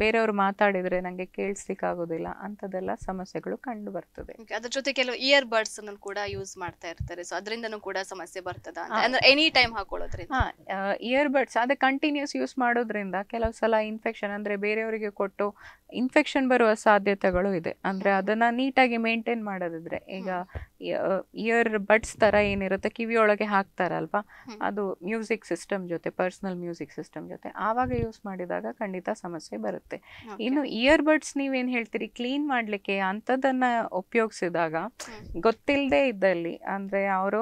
ಬೇರೆಯವರು ಮಾತಾಡಿದರೆ ನನಗೆ ಕೇಳಿಸ್ಲಿಕ್ಕಾಗೋದಿಲ್ಲ ಅಂಥದ್ದೆಲ್ಲ ಸಮಸ್ಯೆಗಳು ಕಂಡು ಬರ್ತದೆ ಅದ್ರ ಜೊತೆ ಕೆಲವು ಇಯರ್ ಅನ್ನು ಕೂಡ ಯೂಸ್ ಮಾಡ್ತಾ ಇರ್ತಾರೆ ಸೊ ಅದರಿಂದನೂ ಕೂಡ ಸಮಸ್ಯೆ ಬರ್ತದ ಅಂದ್ರೆ ಎನಿ ಟೈಮ್ ಹಾಕೊಳ್ಳೋದ್ರಿಂದ ಇಯರ್ ಬಡ್ಸ್ ಅದೇ ಕಂಟಿನ್ಯೂಸ್ ಯೂಸ್ ಮಾಡೋದ್ರಿಂದ ಕೆಲವು ಸಲ ಇನ್ಫೆಕ್ಷನ್ ಅಂದ್ರೆ ಬೇರೆಯವರಿಗೆ ಕೊಟ್ಟು ಇನ್ಫೆಕ್ಷನ್ ಬರುವ ಸಾಧ್ಯತೆಗಳು ಇದೆ ಅಂದ್ರೆ ಅದನ್ನ ನೀಟಾಗಿ ಮೇಂಟೈನ್ ಮಾಡೋದಿದ್ರೆ ಈಗ ಇಯರ್ ಬಡ್ಸ್ ತರ ಏನಿರುತ್ತೆ ಕಿವಿಯೊಳಗೆ ಹಾಕ್ತಾರಲ್ವಾ ಅದು ಮ್ಯೂಸಿಕ್ ಸಿಸ್ಟಮ್ ಜೊತೆ ಪರ್ಸನಲ್ ಮ್ಯೂಸಿಕ್ ಸಿಸ್ಟಮ್ ಜೊತೆ ಆವಾಗ ಯೂಸ್ ಮಾಡಿದಾಗ ಖಂಡಿತ ಸಮಸ್ಯೆ ಬರುತ್ತೆ ಇನ್ನು ಇಯರ್ ಬಡ್ಸ್ ನೀವೇನ್ ಹೇಳ್ತೀರಿ ಕ್ಲೀನ್ ಮಾಡ್ಲಿಕ್ಕೆ ಅಂಥದನ್ನ ಉಪಯೋಗಿಸಿದಾಗ ಗೊತ್ತಿಲ್ಲದೆ ಇದ್ದಲ್ಲಿ ಅಂದ್ರೆ ಅವರು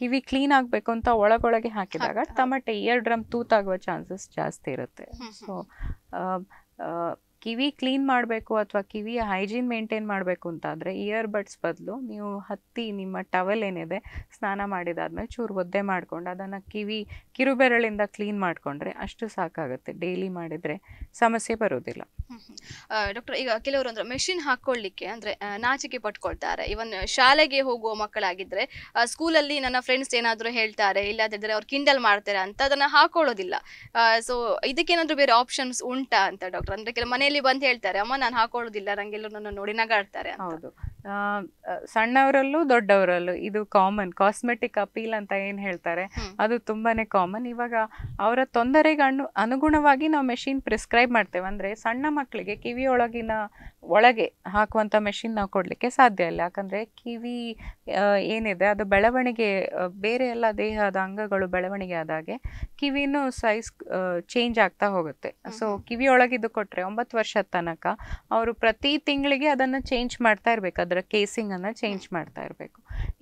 ಕಿವಿ ಕ್ಲೀನ್ ಆಗಬೇಕು ಅಂತ ಒಳಗೊಳಗೆ ಹಾಕಿದಾಗ ಟಮಟೆ ಇಯರ್ ಡ್ರಮ್ ತೂತಾಗುವ ಚಾನ್ಸಸ್ ಜಾಸ್ತಿ ಇರುತ್ತೆ ಸೊ ಕಿವಿ ಕ್ಲೀನ್ ಮಾಡಬೇಕು ಅಥವಾ ಕಿವಿಯ ಹೈಜೀನ್ ಮೇಂಟೈನ್ ಮಾಡಬೇಕು ಅಂತಾದರೆ ಇಯರ್ ಬಡ್ಸ್ ಬದಲು ನೀವು ಹತ್ತಿ ನಿಮ್ಮ ಟವೆಲ್ ಏನಿದೆ ಸ್ನಾನ ಮಾಡಿದಾದ್ಮೇಲೆ ಚೂರು ಒದ್ದೆ ಮಾಡಿಕೊಂಡು ಅದನ್ನು ಕಿವಿ ಕಿರುಬೆರಳಿಂದ ಕ್ಲೀನ್ ಮಾಡಿಕೊಂಡ್ರೆ ಅಷ್ಟು ಸಾಕಾಗುತ್ತೆ ಡೈಲಿ ಮಾಡಿದರೆ ಸಮಸ್ಯೆ ಬರೋದಿಲ್ಲ ಡಾಕ್ಟರ್ ಈಗ ಕೆಲವರು ಅಂದ್ರೆ ಮೆಷಿನ್ ಹಾಕೊಳ್ಳಿಕ್ಕೆ ಅಂದ್ರೆ ನಾಚಿಕೆ ಪಟ್ಕೊಳ್ತಾರೆ ಇವನ್ ಶಾಲೆಗೆ ಹೋಗುವ ಮಕ್ಕಳಾಗಿದ್ರೆ ಸ್ಕೂಲಲ್ಲಿ ನನ್ನ ಫ್ರೆಂಡ್ಸ್ ಏನಾದರೂ ಹೇಳ್ತಾರೆ ಇಲ್ಲದಿದ್ರೆ ಅವ್ರು ಕಿಂಡಲ್ ಮಾಡ್ತಾರೆ ಅಂತ ಅದನ್ನ ಹಾಕೊಳ್ಳೋದಿಲ್ಲ ಸೊ ಇದಕ್ಕೇನಾದ್ರೂ ಬೇರೆ ಆಪ್ಷನ್ಸ್ ಉಂಟಾ ಅಂತ ಡಾಕ್ಟರ್ ಅಂದ್ರೆ ಕೆಲವು ಮನೆ ಮನೆಯಲ್ಲಿ ಬಂದ್ ಹೇಳ್ತಾರೆ ಅಮ್ಮ ನಾನು ಹಾಕೊಳ್ಳೋದಿಲ್ಲ ನಂಗೆಲ್ಲರೂ ನನ್ನ ನೋಡಿ ನಗಾಡ್ತಾರೆ ಹೌದು ಸಣ್ಣವರಲ್ಲೂ ದೊಡ್ಡವರಲ್ಲೂ ಇದು ಕಾಮನ್ ಕಾಸ್ಮೆಟಿಕ್ ಅಪೀಲ್ ಅಂತ ಏನ್ ಹೇಳ್ತಾರೆ ಅದು ತುಂಬಾನೇ ಕಾಮನ್ ಇವಾಗ ಅವರ ತೊಂದರೆಗೆ ಅನು ಅನುಗುಣವಾಗಿ ನಾವು ಮೆಷಿನ್ ಪ್ರಿಸ್ಕ್ರೈಬ್ ಮಾಡ್ತೇವೆ ಅಂದ್ರೆ ಸಣ್ಣ ಮಕ್ಕಳಿಗೆ ಕಿವಿಯೊಳಗಿನ ಒಳಗೆ ಹಾಕುವಂತ ಮೆಷಿನ್ ನಾವು ಕೊಡ್ಲಿಕ್ಕೆ ಸಾಧ್ಯ ಇಲ್ಲ ಯಾಕಂದ್ರೆ ಕಿವಿ ಏನಿದೆ ಅದು ಬೆಳವಣಿಗೆ ಬೇರೆ ಎಲ್ಲ ದೇಹದ ಅಂಗಗಳು ಬೆಳವಣಿಗೆ ಆದಾಗೆ ಕಿವಿನೂ ಸೈಜ್ ಚೇಂಜ್ ಆಗ್ತಾ ಹೋಗುತ್ತೆ ಸೊ ಒಳಗಿದ್ದು ಕೊಟ್ರೆ ಒಂಬತ್ತು ವರ್ಷ ತನಕ ಅವರು ಪ್ರತಿ ತಿಂಗಳಿಗೆ ಅದನ್ನು ಚೇಂಜ್ ಮಾಡ್ತಾ ಇರಬೇಕು ಅದರ ಕೇಸಿಂಗನ್ನು ಚೇಂಜ್ ಮಾಡ್ತಾ ಇರಬೇಕು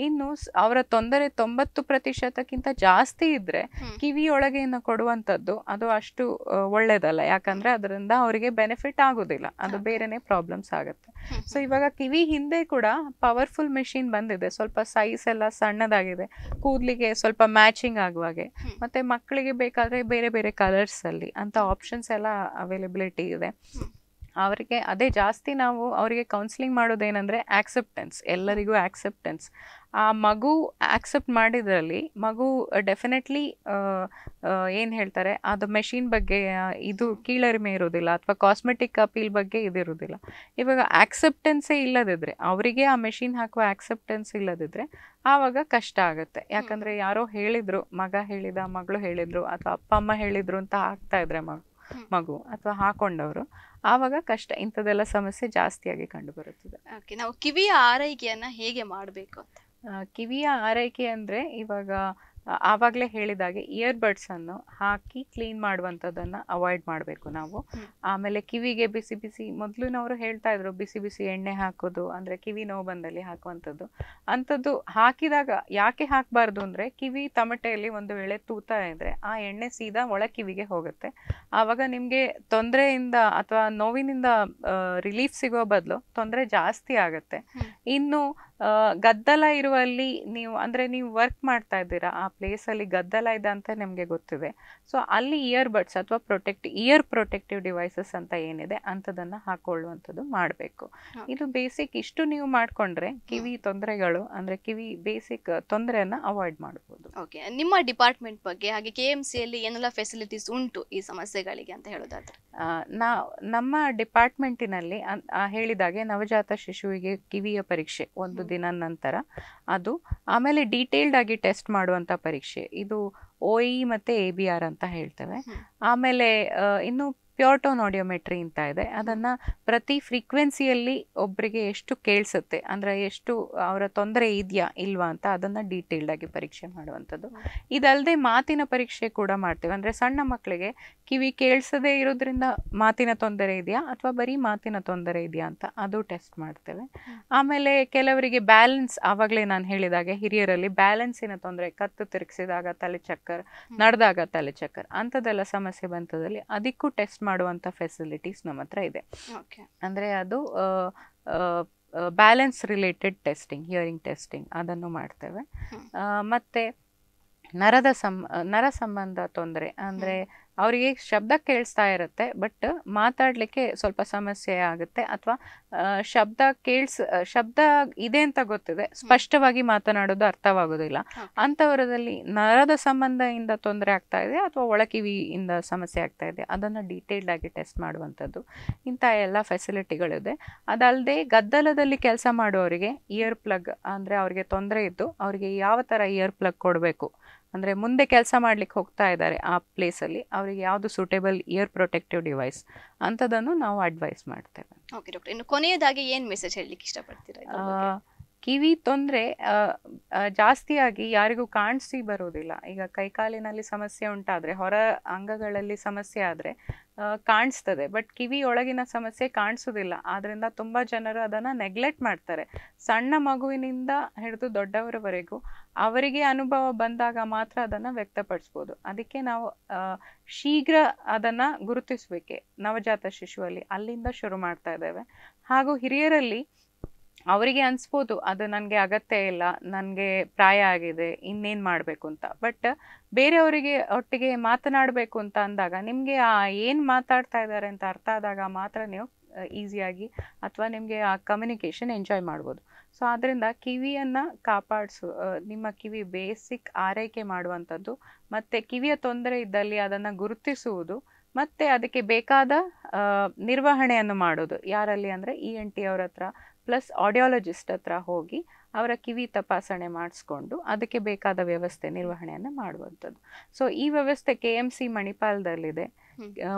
ಇನ್ನು ಅವರ ತೊಂದರೆ ತೊಂಬತ್ತು ಪ್ರತಿಶತಕ್ಕಿಂತ ಜಾಸ್ತಿ ಇದ್ರೆ ಇನ್ನ ಕೊಡುವಂಥದ್ದು ಅದು ಅಷ್ಟು ಒಳ್ಳೇದಲ್ಲ ಯಾಕಂದ್ರೆ ಅದರಿಂದ ಅವರಿಗೆ ಬೆನಿಫಿಟ್ ಆಗೋದಿಲ್ಲ ಅದು ಬೇರೆನೆ ಪ್ರಾಬ್ಲಮ್ಸ್ ಆಗುತ್ತೆ ಸೊ ಇವಾಗ ಕಿವಿ ಹಿಂದೆ ಕೂಡ ಪವರ್ಫುಲ್ ಮೆಷಿನ್ ಬಂದಿದೆ ಸ್ವಲ್ಪ ಸೈಜ್ ಎಲ್ಲ ಸಣ್ಣದಾಗಿದೆ ಕೂದಲಿಗೆ ಸ್ವಲ್ಪ ಮ್ಯಾಚಿಂಗ್ ಆಗುವಾಗೆ ಮತ್ತೆ ಮಕ್ಕಳಿಗೆ ಬೇಕಾದ್ರೆ ಬೇರೆ ಬೇರೆ ಕಲರ್ಸ್ ಅಲ್ಲಿ ಅಂತ ಆಪ್ಷನ್ಸ್ ಎಲ್ಲ ಅವೈಲೇಬಿಲಿಟಿ ಇದೆ ಅವರಿಗೆ ಅದೇ ಜಾಸ್ತಿ ನಾವು ಅವರಿಗೆ ಕೌನ್ಸಿಲಿಂಗ್ ಮಾಡೋದೇನೆಂದರೆ ಆ್ಯಕ್ಸೆಪ್ಟೆನ್ಸ್ ಎಲ್ಲರಿಗೂ ಆ್ಯಕ್ಸೆಪ್ಟೆನ್ಸ್ ಆ ಮಗು ಆ್ಯಕ್ಸೆಪ್ಟ್ ಮಾಡಿದ್ರಲ್ಲಿ ಮಗು ಡೆಫಿನೆಟ್ಲಿ ಏನು ಹೇಳ್ತಾರೆ ಅದು ಮೆಷಿನ್ ಬಗ್ಗೆ ಇದು ಕೀಳರಿಮೆ ಇರೋದಿಲ್ಲ ಅಥವಾ ಕಾಸ್ಮೆಟಿಕ್ ಅಪೀಲ್ ಬಗ್ಗೆ ಇದಿರೋದಿಲ್ಲ ಇವಾಗ ಆ್ಯಕ್ಸೆಪ್ಟೆನ್ಸೇ ಇಲ್ಲದಿದ್ದರೆ ಅವರಿಗೆ ಆ ಮೆಷಿನ್ ಹಾಕುವ ಆ್ಯಕ್ಸೆಪ್ಟೆನ್ಸ್ ಇಲ್ಲದಿದ್ದರೆ ಆವಾಗ ಕಷ್ಟ ಆಗುತ್ತೆ ಯಾಕಂದರೆ ಯಾರೋ ಹೇಳಿದರು ಮಗ ಹೇಳಿದ ಮಗಳು ಹೇಳಿದರು ಅಥವಾ ಅಪ್ಪ ಅಮ್ಮ ಹೇಳಿದರು ಅಂತ ಆಗ್ತಾ ಇದ್ರೆ ಮಗು ಮಗು ಅಥವಾ ಹಾಕೊಂಡವರು ಆವಾಗ ಕಷ್ಟ ಇಂಥದ್ದೆಲ್ಲ ಸಮಸ್ಯೆ ಜಾಸ್ತಿಯಾಗಿ ಕಂಡು ಬರುತ್ತದೆ ನಾವು ಕಿವಿಯ ಆರೈಕೆಯನ್ನು ಹೇಗೆ ಮಾಡಬೇಕು ಕಿವಿಯ ಆರೈಕೆ ಅಂದ್ರೆ ಇವಾಗ ಆವಾಗಲೇ ಹೇಳಿದಾಗೆ ಇಯರ್ಬಡ್ಸನ್ನು ಹಾಕಿ ಕ್ಲೀನ್ ಮಾಡುವಂಥದ್ದನ್ನು ಅವಾಯ್ಡ್ ಮಾಡಬೇಕು ನಾವು ಆಮೇಲೆ ಕಿವಿಗೆ ಬಿಸಿ ಬಿಸಿ ಮೊದಲಿನವರು ಹೇಳ್ತಾ ಇದ್ರು ಬಿಸಿ ಬಿಸಿ ಎಣ್ಣೆ ಹಾಕೋದು ಅಂದರೆ ಕಿವಿ ನೋವು ಬಂದಲ್ಲಿ ಹಾಕುವಂಥದ್ದು ಅಂಥದ್ದು ಹಾಕಿದಾಗ ಯಾಕೆ ಹಾಕಬಾರ್ದು ಅಂದರೆ ಕಿವಿ ತಮಟೆಯಲ್ಲಿ ಒಂದು ವೇಳೆ ತೂತಾ ಇದ್ದರೆ ಆ ಎಣ್ಣೆ ಸೀದಾ ಒಳ ಕಿವಿಗೆ ಹೋಗುತ್ತೆ ಆವಾಗ ನಿಮಗೆ ತೊಂದರೆಯಿಂದ ಅಥವಾ ನೋವಿನಿಂದ ರಿಲೀಫ್ ಸಿಗೋ ಬದಲು ತೊಂದರೆ ಜಾಸ್ತಿ ಆಗುತ್ತೆ ಇನ್ನು ಗದ್ದಲ ಇರುವಲ್ಲಿ ನೀವು ಅಂದ್ರೆ ನೀವು ವರ್ಕ್ ಮಾಡ್ತಾ ಇದ್ದೀರಾ ಆ ಪ್ಲೇಸಲ್ಲಿ ಗದ್ದಲ ಇದೆ ಅಂತ ನಿಮಗೆ ಗೊತ್ತಿದೆ ಸೊ ಅಲ್ಲಿ ಇಯರ್ ಬಡ್ಸ್ ಅಥವಾ ಪ್ರೊಟೆಕ್ಟ್ ಇಯರ್ ಪ್ರೊಟೆಕ್ಟಿವ್ ಡಿವೈಸಸ್ ಅಂತ ಏನಿದೆ ಅಂತದನ್ನ ಹಾಕೊಳ್ಳುವಂಥದ್ದು ಮಾಡಬೇಕು ಇದು ಬೇಸಿಕ್ ಇಷ್ಟು ನೀವು ಮಾಡಿಕೊಂಡ್ರೆ ಕಿವಿ ತೊಂದರೆಗಳು ಅಂದ್ರೆ ಕಿವಿ ಬೇಸಿಕ್ ತೊಂದರೆಯನ್ನು ಅವಾಯ್ಡ್ ಮಾಡ್ಬೋದು ಓಕೆ ನಿಮ್ಮ ಡಿಪಾರ್ಟ್ಮೆಂಟ್ ಬಗ್ಗೆ ಹಾಗೆ ಕೆ ಎಮ್ ಸಿಯಲ್ಲಿ ಏನೆಲ್ಲ ಫೆಸಿಲಿಟೀಸ್ ಉಂಟು ಈ ಸಮಸ್ಯೆಗಳಿಗೆ ಅಂತ ಹೇಳೋದಾದ್ರೆ ನಾ ನಮ್ಮ ಡಿಪಾರ್ಟ್ಮೆಂಟಿನಲ್ಲಿ ಹೇಳಿದಾಗೆ ನವಜಾತ ಶಿಶುವಿಗೆ ಕಿವಿಯ ಪರೀಕ್ಷೆ ಒಂದು ದಿನ ನಂತರ ಅದು ಆಮೇಲೆ ಡೀಟೇಲ್ಡ್ ಆಗಿ ಟೆಸ್ಟ್ ಮಾಡುವಂಥ ಪರೀಕ್ಷೆ ಇದು ಓ ಇ e ಮತ್ತು ಎ ಬಿ ಆರ್ ಅಂತ ಹೇಳ್ತೇವೆ ಆಮೇಲೆ ಇನ್ನು ಪ್ಯೋರ್ಟೋನ್ ಟೋನ್ ಆಡಿಯೋಮೆಟ್ರಿ ಅಂತ ಇದೆ ಅದನ್ನು ಪ್ರತಿ ಫ್ರೀಕ್ವೆನ್ಸಿಯಲ್ಲಿ ಒಬ್ಬರಿಗೆ ಎಷ್ಟು ಕೇಳಿಸುತ್ತೆ ಅಂದರೆ ಎಷ್ಟು ಅವರ ತೊಂದರೆ ಇದೆಯಾ ಇಲ್ವಾ ಅಂತ ಅದನ್ನು ಡೀಟೇಲ್ಡಾಗಿ ಪರೀಕ್ಷೆ ಮಾಡುವಂಥದ್ದು ಇದಲ್ಲದೆ ಮಾತಿನ ಪರೀಕ್ಷೆ ಕೂಡ ಮಾಡ್ತೀವಿ ಅಂದರೆ ಸಣ್ಣ ಮಕ್ಕಳಿಗೆ ಕಿವಿ ಕೇಳಿಸದೇ ಇರೋದ್ರಿಂದ ಮಾತಿನ ತೊಂದರೆ ಇದೆಯಾ ಅಥವಾ ಬರೀ ಮಾತಿನ ತೊಂದರೆ ಇದೆಯಾ ಅಂತ ಅದು ಟೆಸ್ಟ್ ಮಾಡ್ತೇವೆ ಆಮೇಲೆ ಕೆಲವರಿಗೆ ಬ್ಯಾಲೆನ್ಸ್ ಆವಾಗಲೇ ನಾನು ಹೇಳಿದಾಗ ಹಿರಿಯರಲ್ಲಿ ಬ್ಯಾಲೆನ್ಸಿನ ತೊಂದರೆ ಕತ್ತು ತಿರುಗಿಸಿದಾಗ ತಲೆ ಚಕ್ಕರ್ ನಡೆದಾಗ ತಲೆ ಚಕ್ಕರ್ ಅಂಥದ್ದೆಲ್ಲ ಸಮಸ್ಯೆ ಬಂತದಲ್ಲಿ ಅದಕ್ಕೂ ಟೆಸ್ಟ್ ಮಾಡುವಂಥ ಫೆಸಿಲಿಟೀಸ್ ನಮ್ಮ ಹತ್ರ ಇದೆ ಅಂದರೆ ಅದು balance related testing hearing testing ಅದನ್ನು ಮಾಡ್ತೇವೆ ಮತ್ತೆ ನರದ ಸಂ ನರ ಸಂಬಂಧ ತೊಂದರೆ ಅಂದರೆ ಅವರಿಗೆ ಶಬ್ದ ಕೇಳಿಸ್ತಾ ಇರುತ್ತೆ ಬಟ್ ಮಾತಾಡಲಿಕ್ಕೆ ಸ್ವಲ್ಪ ಸಮಸ್ಯೆ ಆಗುತ್ತೆ ಅಥವಾ ಶಬ್ದ ಕೇಳಿಸ್ ಶಬ್ದ ಇದೆ ಅಂತ ಗೊತ್ತಿದೆ ಸ್ಪಷ್ಟವಾಗಿ ಮಾತನಾಡೋದು ಅರ್ಥವಾಗೋದಿಲ್ಲ ಅಂಥವರದಲ್ಲಿ ನರದ ಸಂಬಂಧದಿಂದ ತೊಂದರೆ ಆಗ್ತಾ ಇದೆ ಅಥವಾ ಒಳಕಿವಿಯಿಂದ ಸಮಸ್ಯೆ ಆಗ್ತಾ ಇದೆ ಅದನ್ನು ಡೀಟೇಲ್ಡ್ ಆಗಿ ಟೆಸ್ಟ್ ಮಾಡುವಂಥದ್ದು ಇಂಥ ಎಲ್ಲ ಫೆಸಿಲಿಟಿಗಳಿದೆ ಅದಲ್ಲದೆ ಗದ್ದಲದಲ್ಲಿ ಕೆಲಸ ಮಾಡುವವರಿಗೆ ಇಯರ್ ಪ್ಲಗ್ ಅಂದರೆ ಅವರಿಗೆ ತೊಂದರೆ ಇದ್ದು ಅವರಿಗೆ ಯಾವ ಥರ ಇಯರ್ ಪ್ಲಗ್ ಕೊಡಬೇಕು ಅಂದರೆ ಮುಂದೆ ಕೆಲಸ ಮಾಡ್ಲಿಕ್ಕೆ ಹೋಗ್ತಾ ಇದ್ದಾರೆ ಆ ಪ್ಲೇಸಲ್ಲಿ ಅವರಿಗೆ ಯಾವುದು ಸೂಟೇಬಲ್ ಇಯರ್ ಪ್ರೊಟೆಕ್ಟಿವ್ ಡಿವೈಸ್ ಅಂಥದ್ದನ್ನು ನಾವು ಅಡ್ವೈಸ್ ಮಾಡ್ತೇವೆ ಓಕೆ ಡಾಕ್ಟರ್ ಇನ್ನು ಕೊನೆಯದಾಗಿ ಏನು ಮೆಸೇಜ್ ಹೇಳಲಿಕ್ಕೆ ಇಷ್ಟಪಡ್ತೀರಾ ಕಿವಿ ತೊಂದರೆ ಜಾಸ್ತಿಯಾಗಿ ಯಾರಿಗೂ ಕಾಣಿಸಿ ಬರೋದಿಲ್ಲ ಈಗ ಕೈಕಾಲಿನಲ್ಲಿ ಸಮಸ್ಯೆ ಉಂಟಾದರೆ ಹೊರ ಅಂಗಗಳಲ್ಲಿ ಸಮಸ್ಯೆ ಆದರೆ ಕಾಣಿಸ್ತದೆ ಬಟ್ ಕಿವಿ ಒಳಗಿನ ಸಮಸ್ಯೆ ಕಾಣಿಸೋದಿಲ್ಲ ಆದ್ದರಿಂದ ತುಂಬ ಜನರು ಅದನ್ನು ನೆಗ್ಲೆಕ್ಟ್ ಮಾಡ್ತಾರೆ ಸಣ್ಣ ಮಗುವಿನಿಂದ ಹಿಡಿದು ದೊಡ್ಡವರವರೆಗೂ ಅವರಿಗೆ ಅನುಭವ ಬಂದಾಗ ಮಾತ್ರ ಅದನ್ನು ವ್ಯಕ್ತಪಡಿಸ್ಬೋದು ಅದಕ್ಕೆ ನಾವು ಶೀಘ್ರ ಅದನ್ನು ಗುರುತಿಸಬೇಕೆ ನವಜಾತ ಶಿಶುವಲ್ಲಿ ಅಲ್ಲಿಂದ ಶುರು ಮಾಡ್ತಾ ಇದ್ದೇವೆ ಹಾಗೂ ಹಿರಿಯರಲ್ಲಿ ಅವರಿಗೆ ಅನಿಸ್ಬೋದು ಅದು ನನಗೆ ಅಗತ್ಯ ಇಲ್ಲ ನನಗೆ ಪ್ರಾಯ ಆಗಿದೆ ಇನ್ನೇನು ಮಾಡಬೇಕು ಅಂತ ಬಟ್ ಬೇರೆಯವರಿಗೆ ಒಟ್ಟಿಗೆ ಮಾತನಾಡಬೇಕು ಅಂತ ಅಂದಾಗ ನಿಮಗೆ ಆ ಏನು ಮಾತಾಡ್ತಾ ಇದ್ದಾರೆ ಅಂತ ಅರ್ಥ ಆದಾಗ ಮಾತ್ರ ನೀವು ಈಸಿಯಾಗಿ ಅಥವಾ ನಿಮಗೆ ಆ ಕಮ್ಯುನಿಕೇಷನ್ ಎಂಜಾಯ್ ಮಾಡ್ಬೋದು ಸೊ ಆದ್ದರಿಂದ ಕಿವಿಯನ್ನು ಕಾಪಾಡಿಸು ನಿಮ್ಮ ಕಿವಿ ಬೇಸಿಕ್ ಆರೈಕೆ ಮಾಡುವಂಥದ್ದು ಮತ್ತು ಕಿವಿಯ ತೊಂದರೆ ಇದ್ದಲ್ಲಿ ಅದನ್ನು ಗುರುತಿಸುವುದು ಮತ್ತು ಅದಕ್ಕೆ ಬೇಕಾದ ನಿರ್ವಹಣೆಯನ್ನು ಮಾಡೋದು ಯಾರಲ್ಲಿ ಅಂದರೆ ಇ e ಎನ್ ಟಿ ಅವ್ರ ಹತ್ರ ಪ್ಲಸ್ ಆಡಿಯಾಲಜಿಸ್ಟ್ ಹತ್ರ ಹೋಗಿ ಅವರ ಕಿವಿ ತಪಾಸಣೆ ಮಾಡಿಸ್ಕೊಂಡು ಅದಕ್ಕೆ ಬೇಕಾದ ವ್ಯವಸ್ಥೆ ನಿರ್ವಹಣೆಯನ್ನು ಮಾಡುವಂಥದ್ದು ಸೊ ಈ ವ್ಯವಸ್ಥೆ ಕೆ ಎಮ್ ಸಿ ಮಣಿಪಾಲದಲ್ಲಿದೆ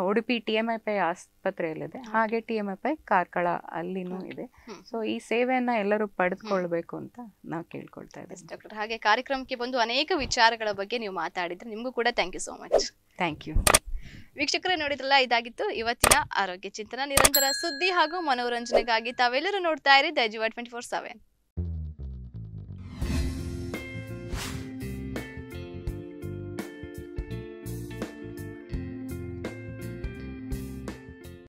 Udupi T F I Pai ಆಸ್ಪತ್ರೆಯಲ್ಲಿದೆ ಹಾಗೆ T F I Pai Karkala ಅಲ್ಲಿನೂ ಇದೆ ಸೊ ಈ ಸೇವೆಯನ್ನ ಎಲ್ಲರೂ ಪಡೆದುಕೊಳ್ಬೇಕು ಅಂತ ನಾವು ಕೇಳ್ಕೊಳ್ತಾ ಇದ್ದೇವೆ ಡಾಕ್ಟರ್ ಹಾಗೆ ಕಾರ್ಯಕ್ರಮಕ್ಕೆ ಬಂದು ಅನೇಕ ವಿಚಾರಗಳ ಬಗ್ಗೆ ನೀವು ಮಾತಾಡಿದ್ರೆ ನಿಮಗೂ ಕೂಡ thank you so much thank you ವೀಕ್ಷಕರೇ ನೋಡಿದ್ರಲ್ಲ ಇದಾಗಿತ್ತು ಇವತ್ತಿನ ಆರೋಗ್ಯ ಚಿಂತನ ನಿರಂತರ ಸುದ್ದಿ ಹಾಗೂ ಮನೋರಂಜನೆಗಾಗಿ ತಾವೆಲ್ಲರೂ ನೋಡ್ತಾ ಇರಿ ದೈಜುವ ಟ್ವೆಂಟಿ ಫೋರ್ ಸೆವೆನ್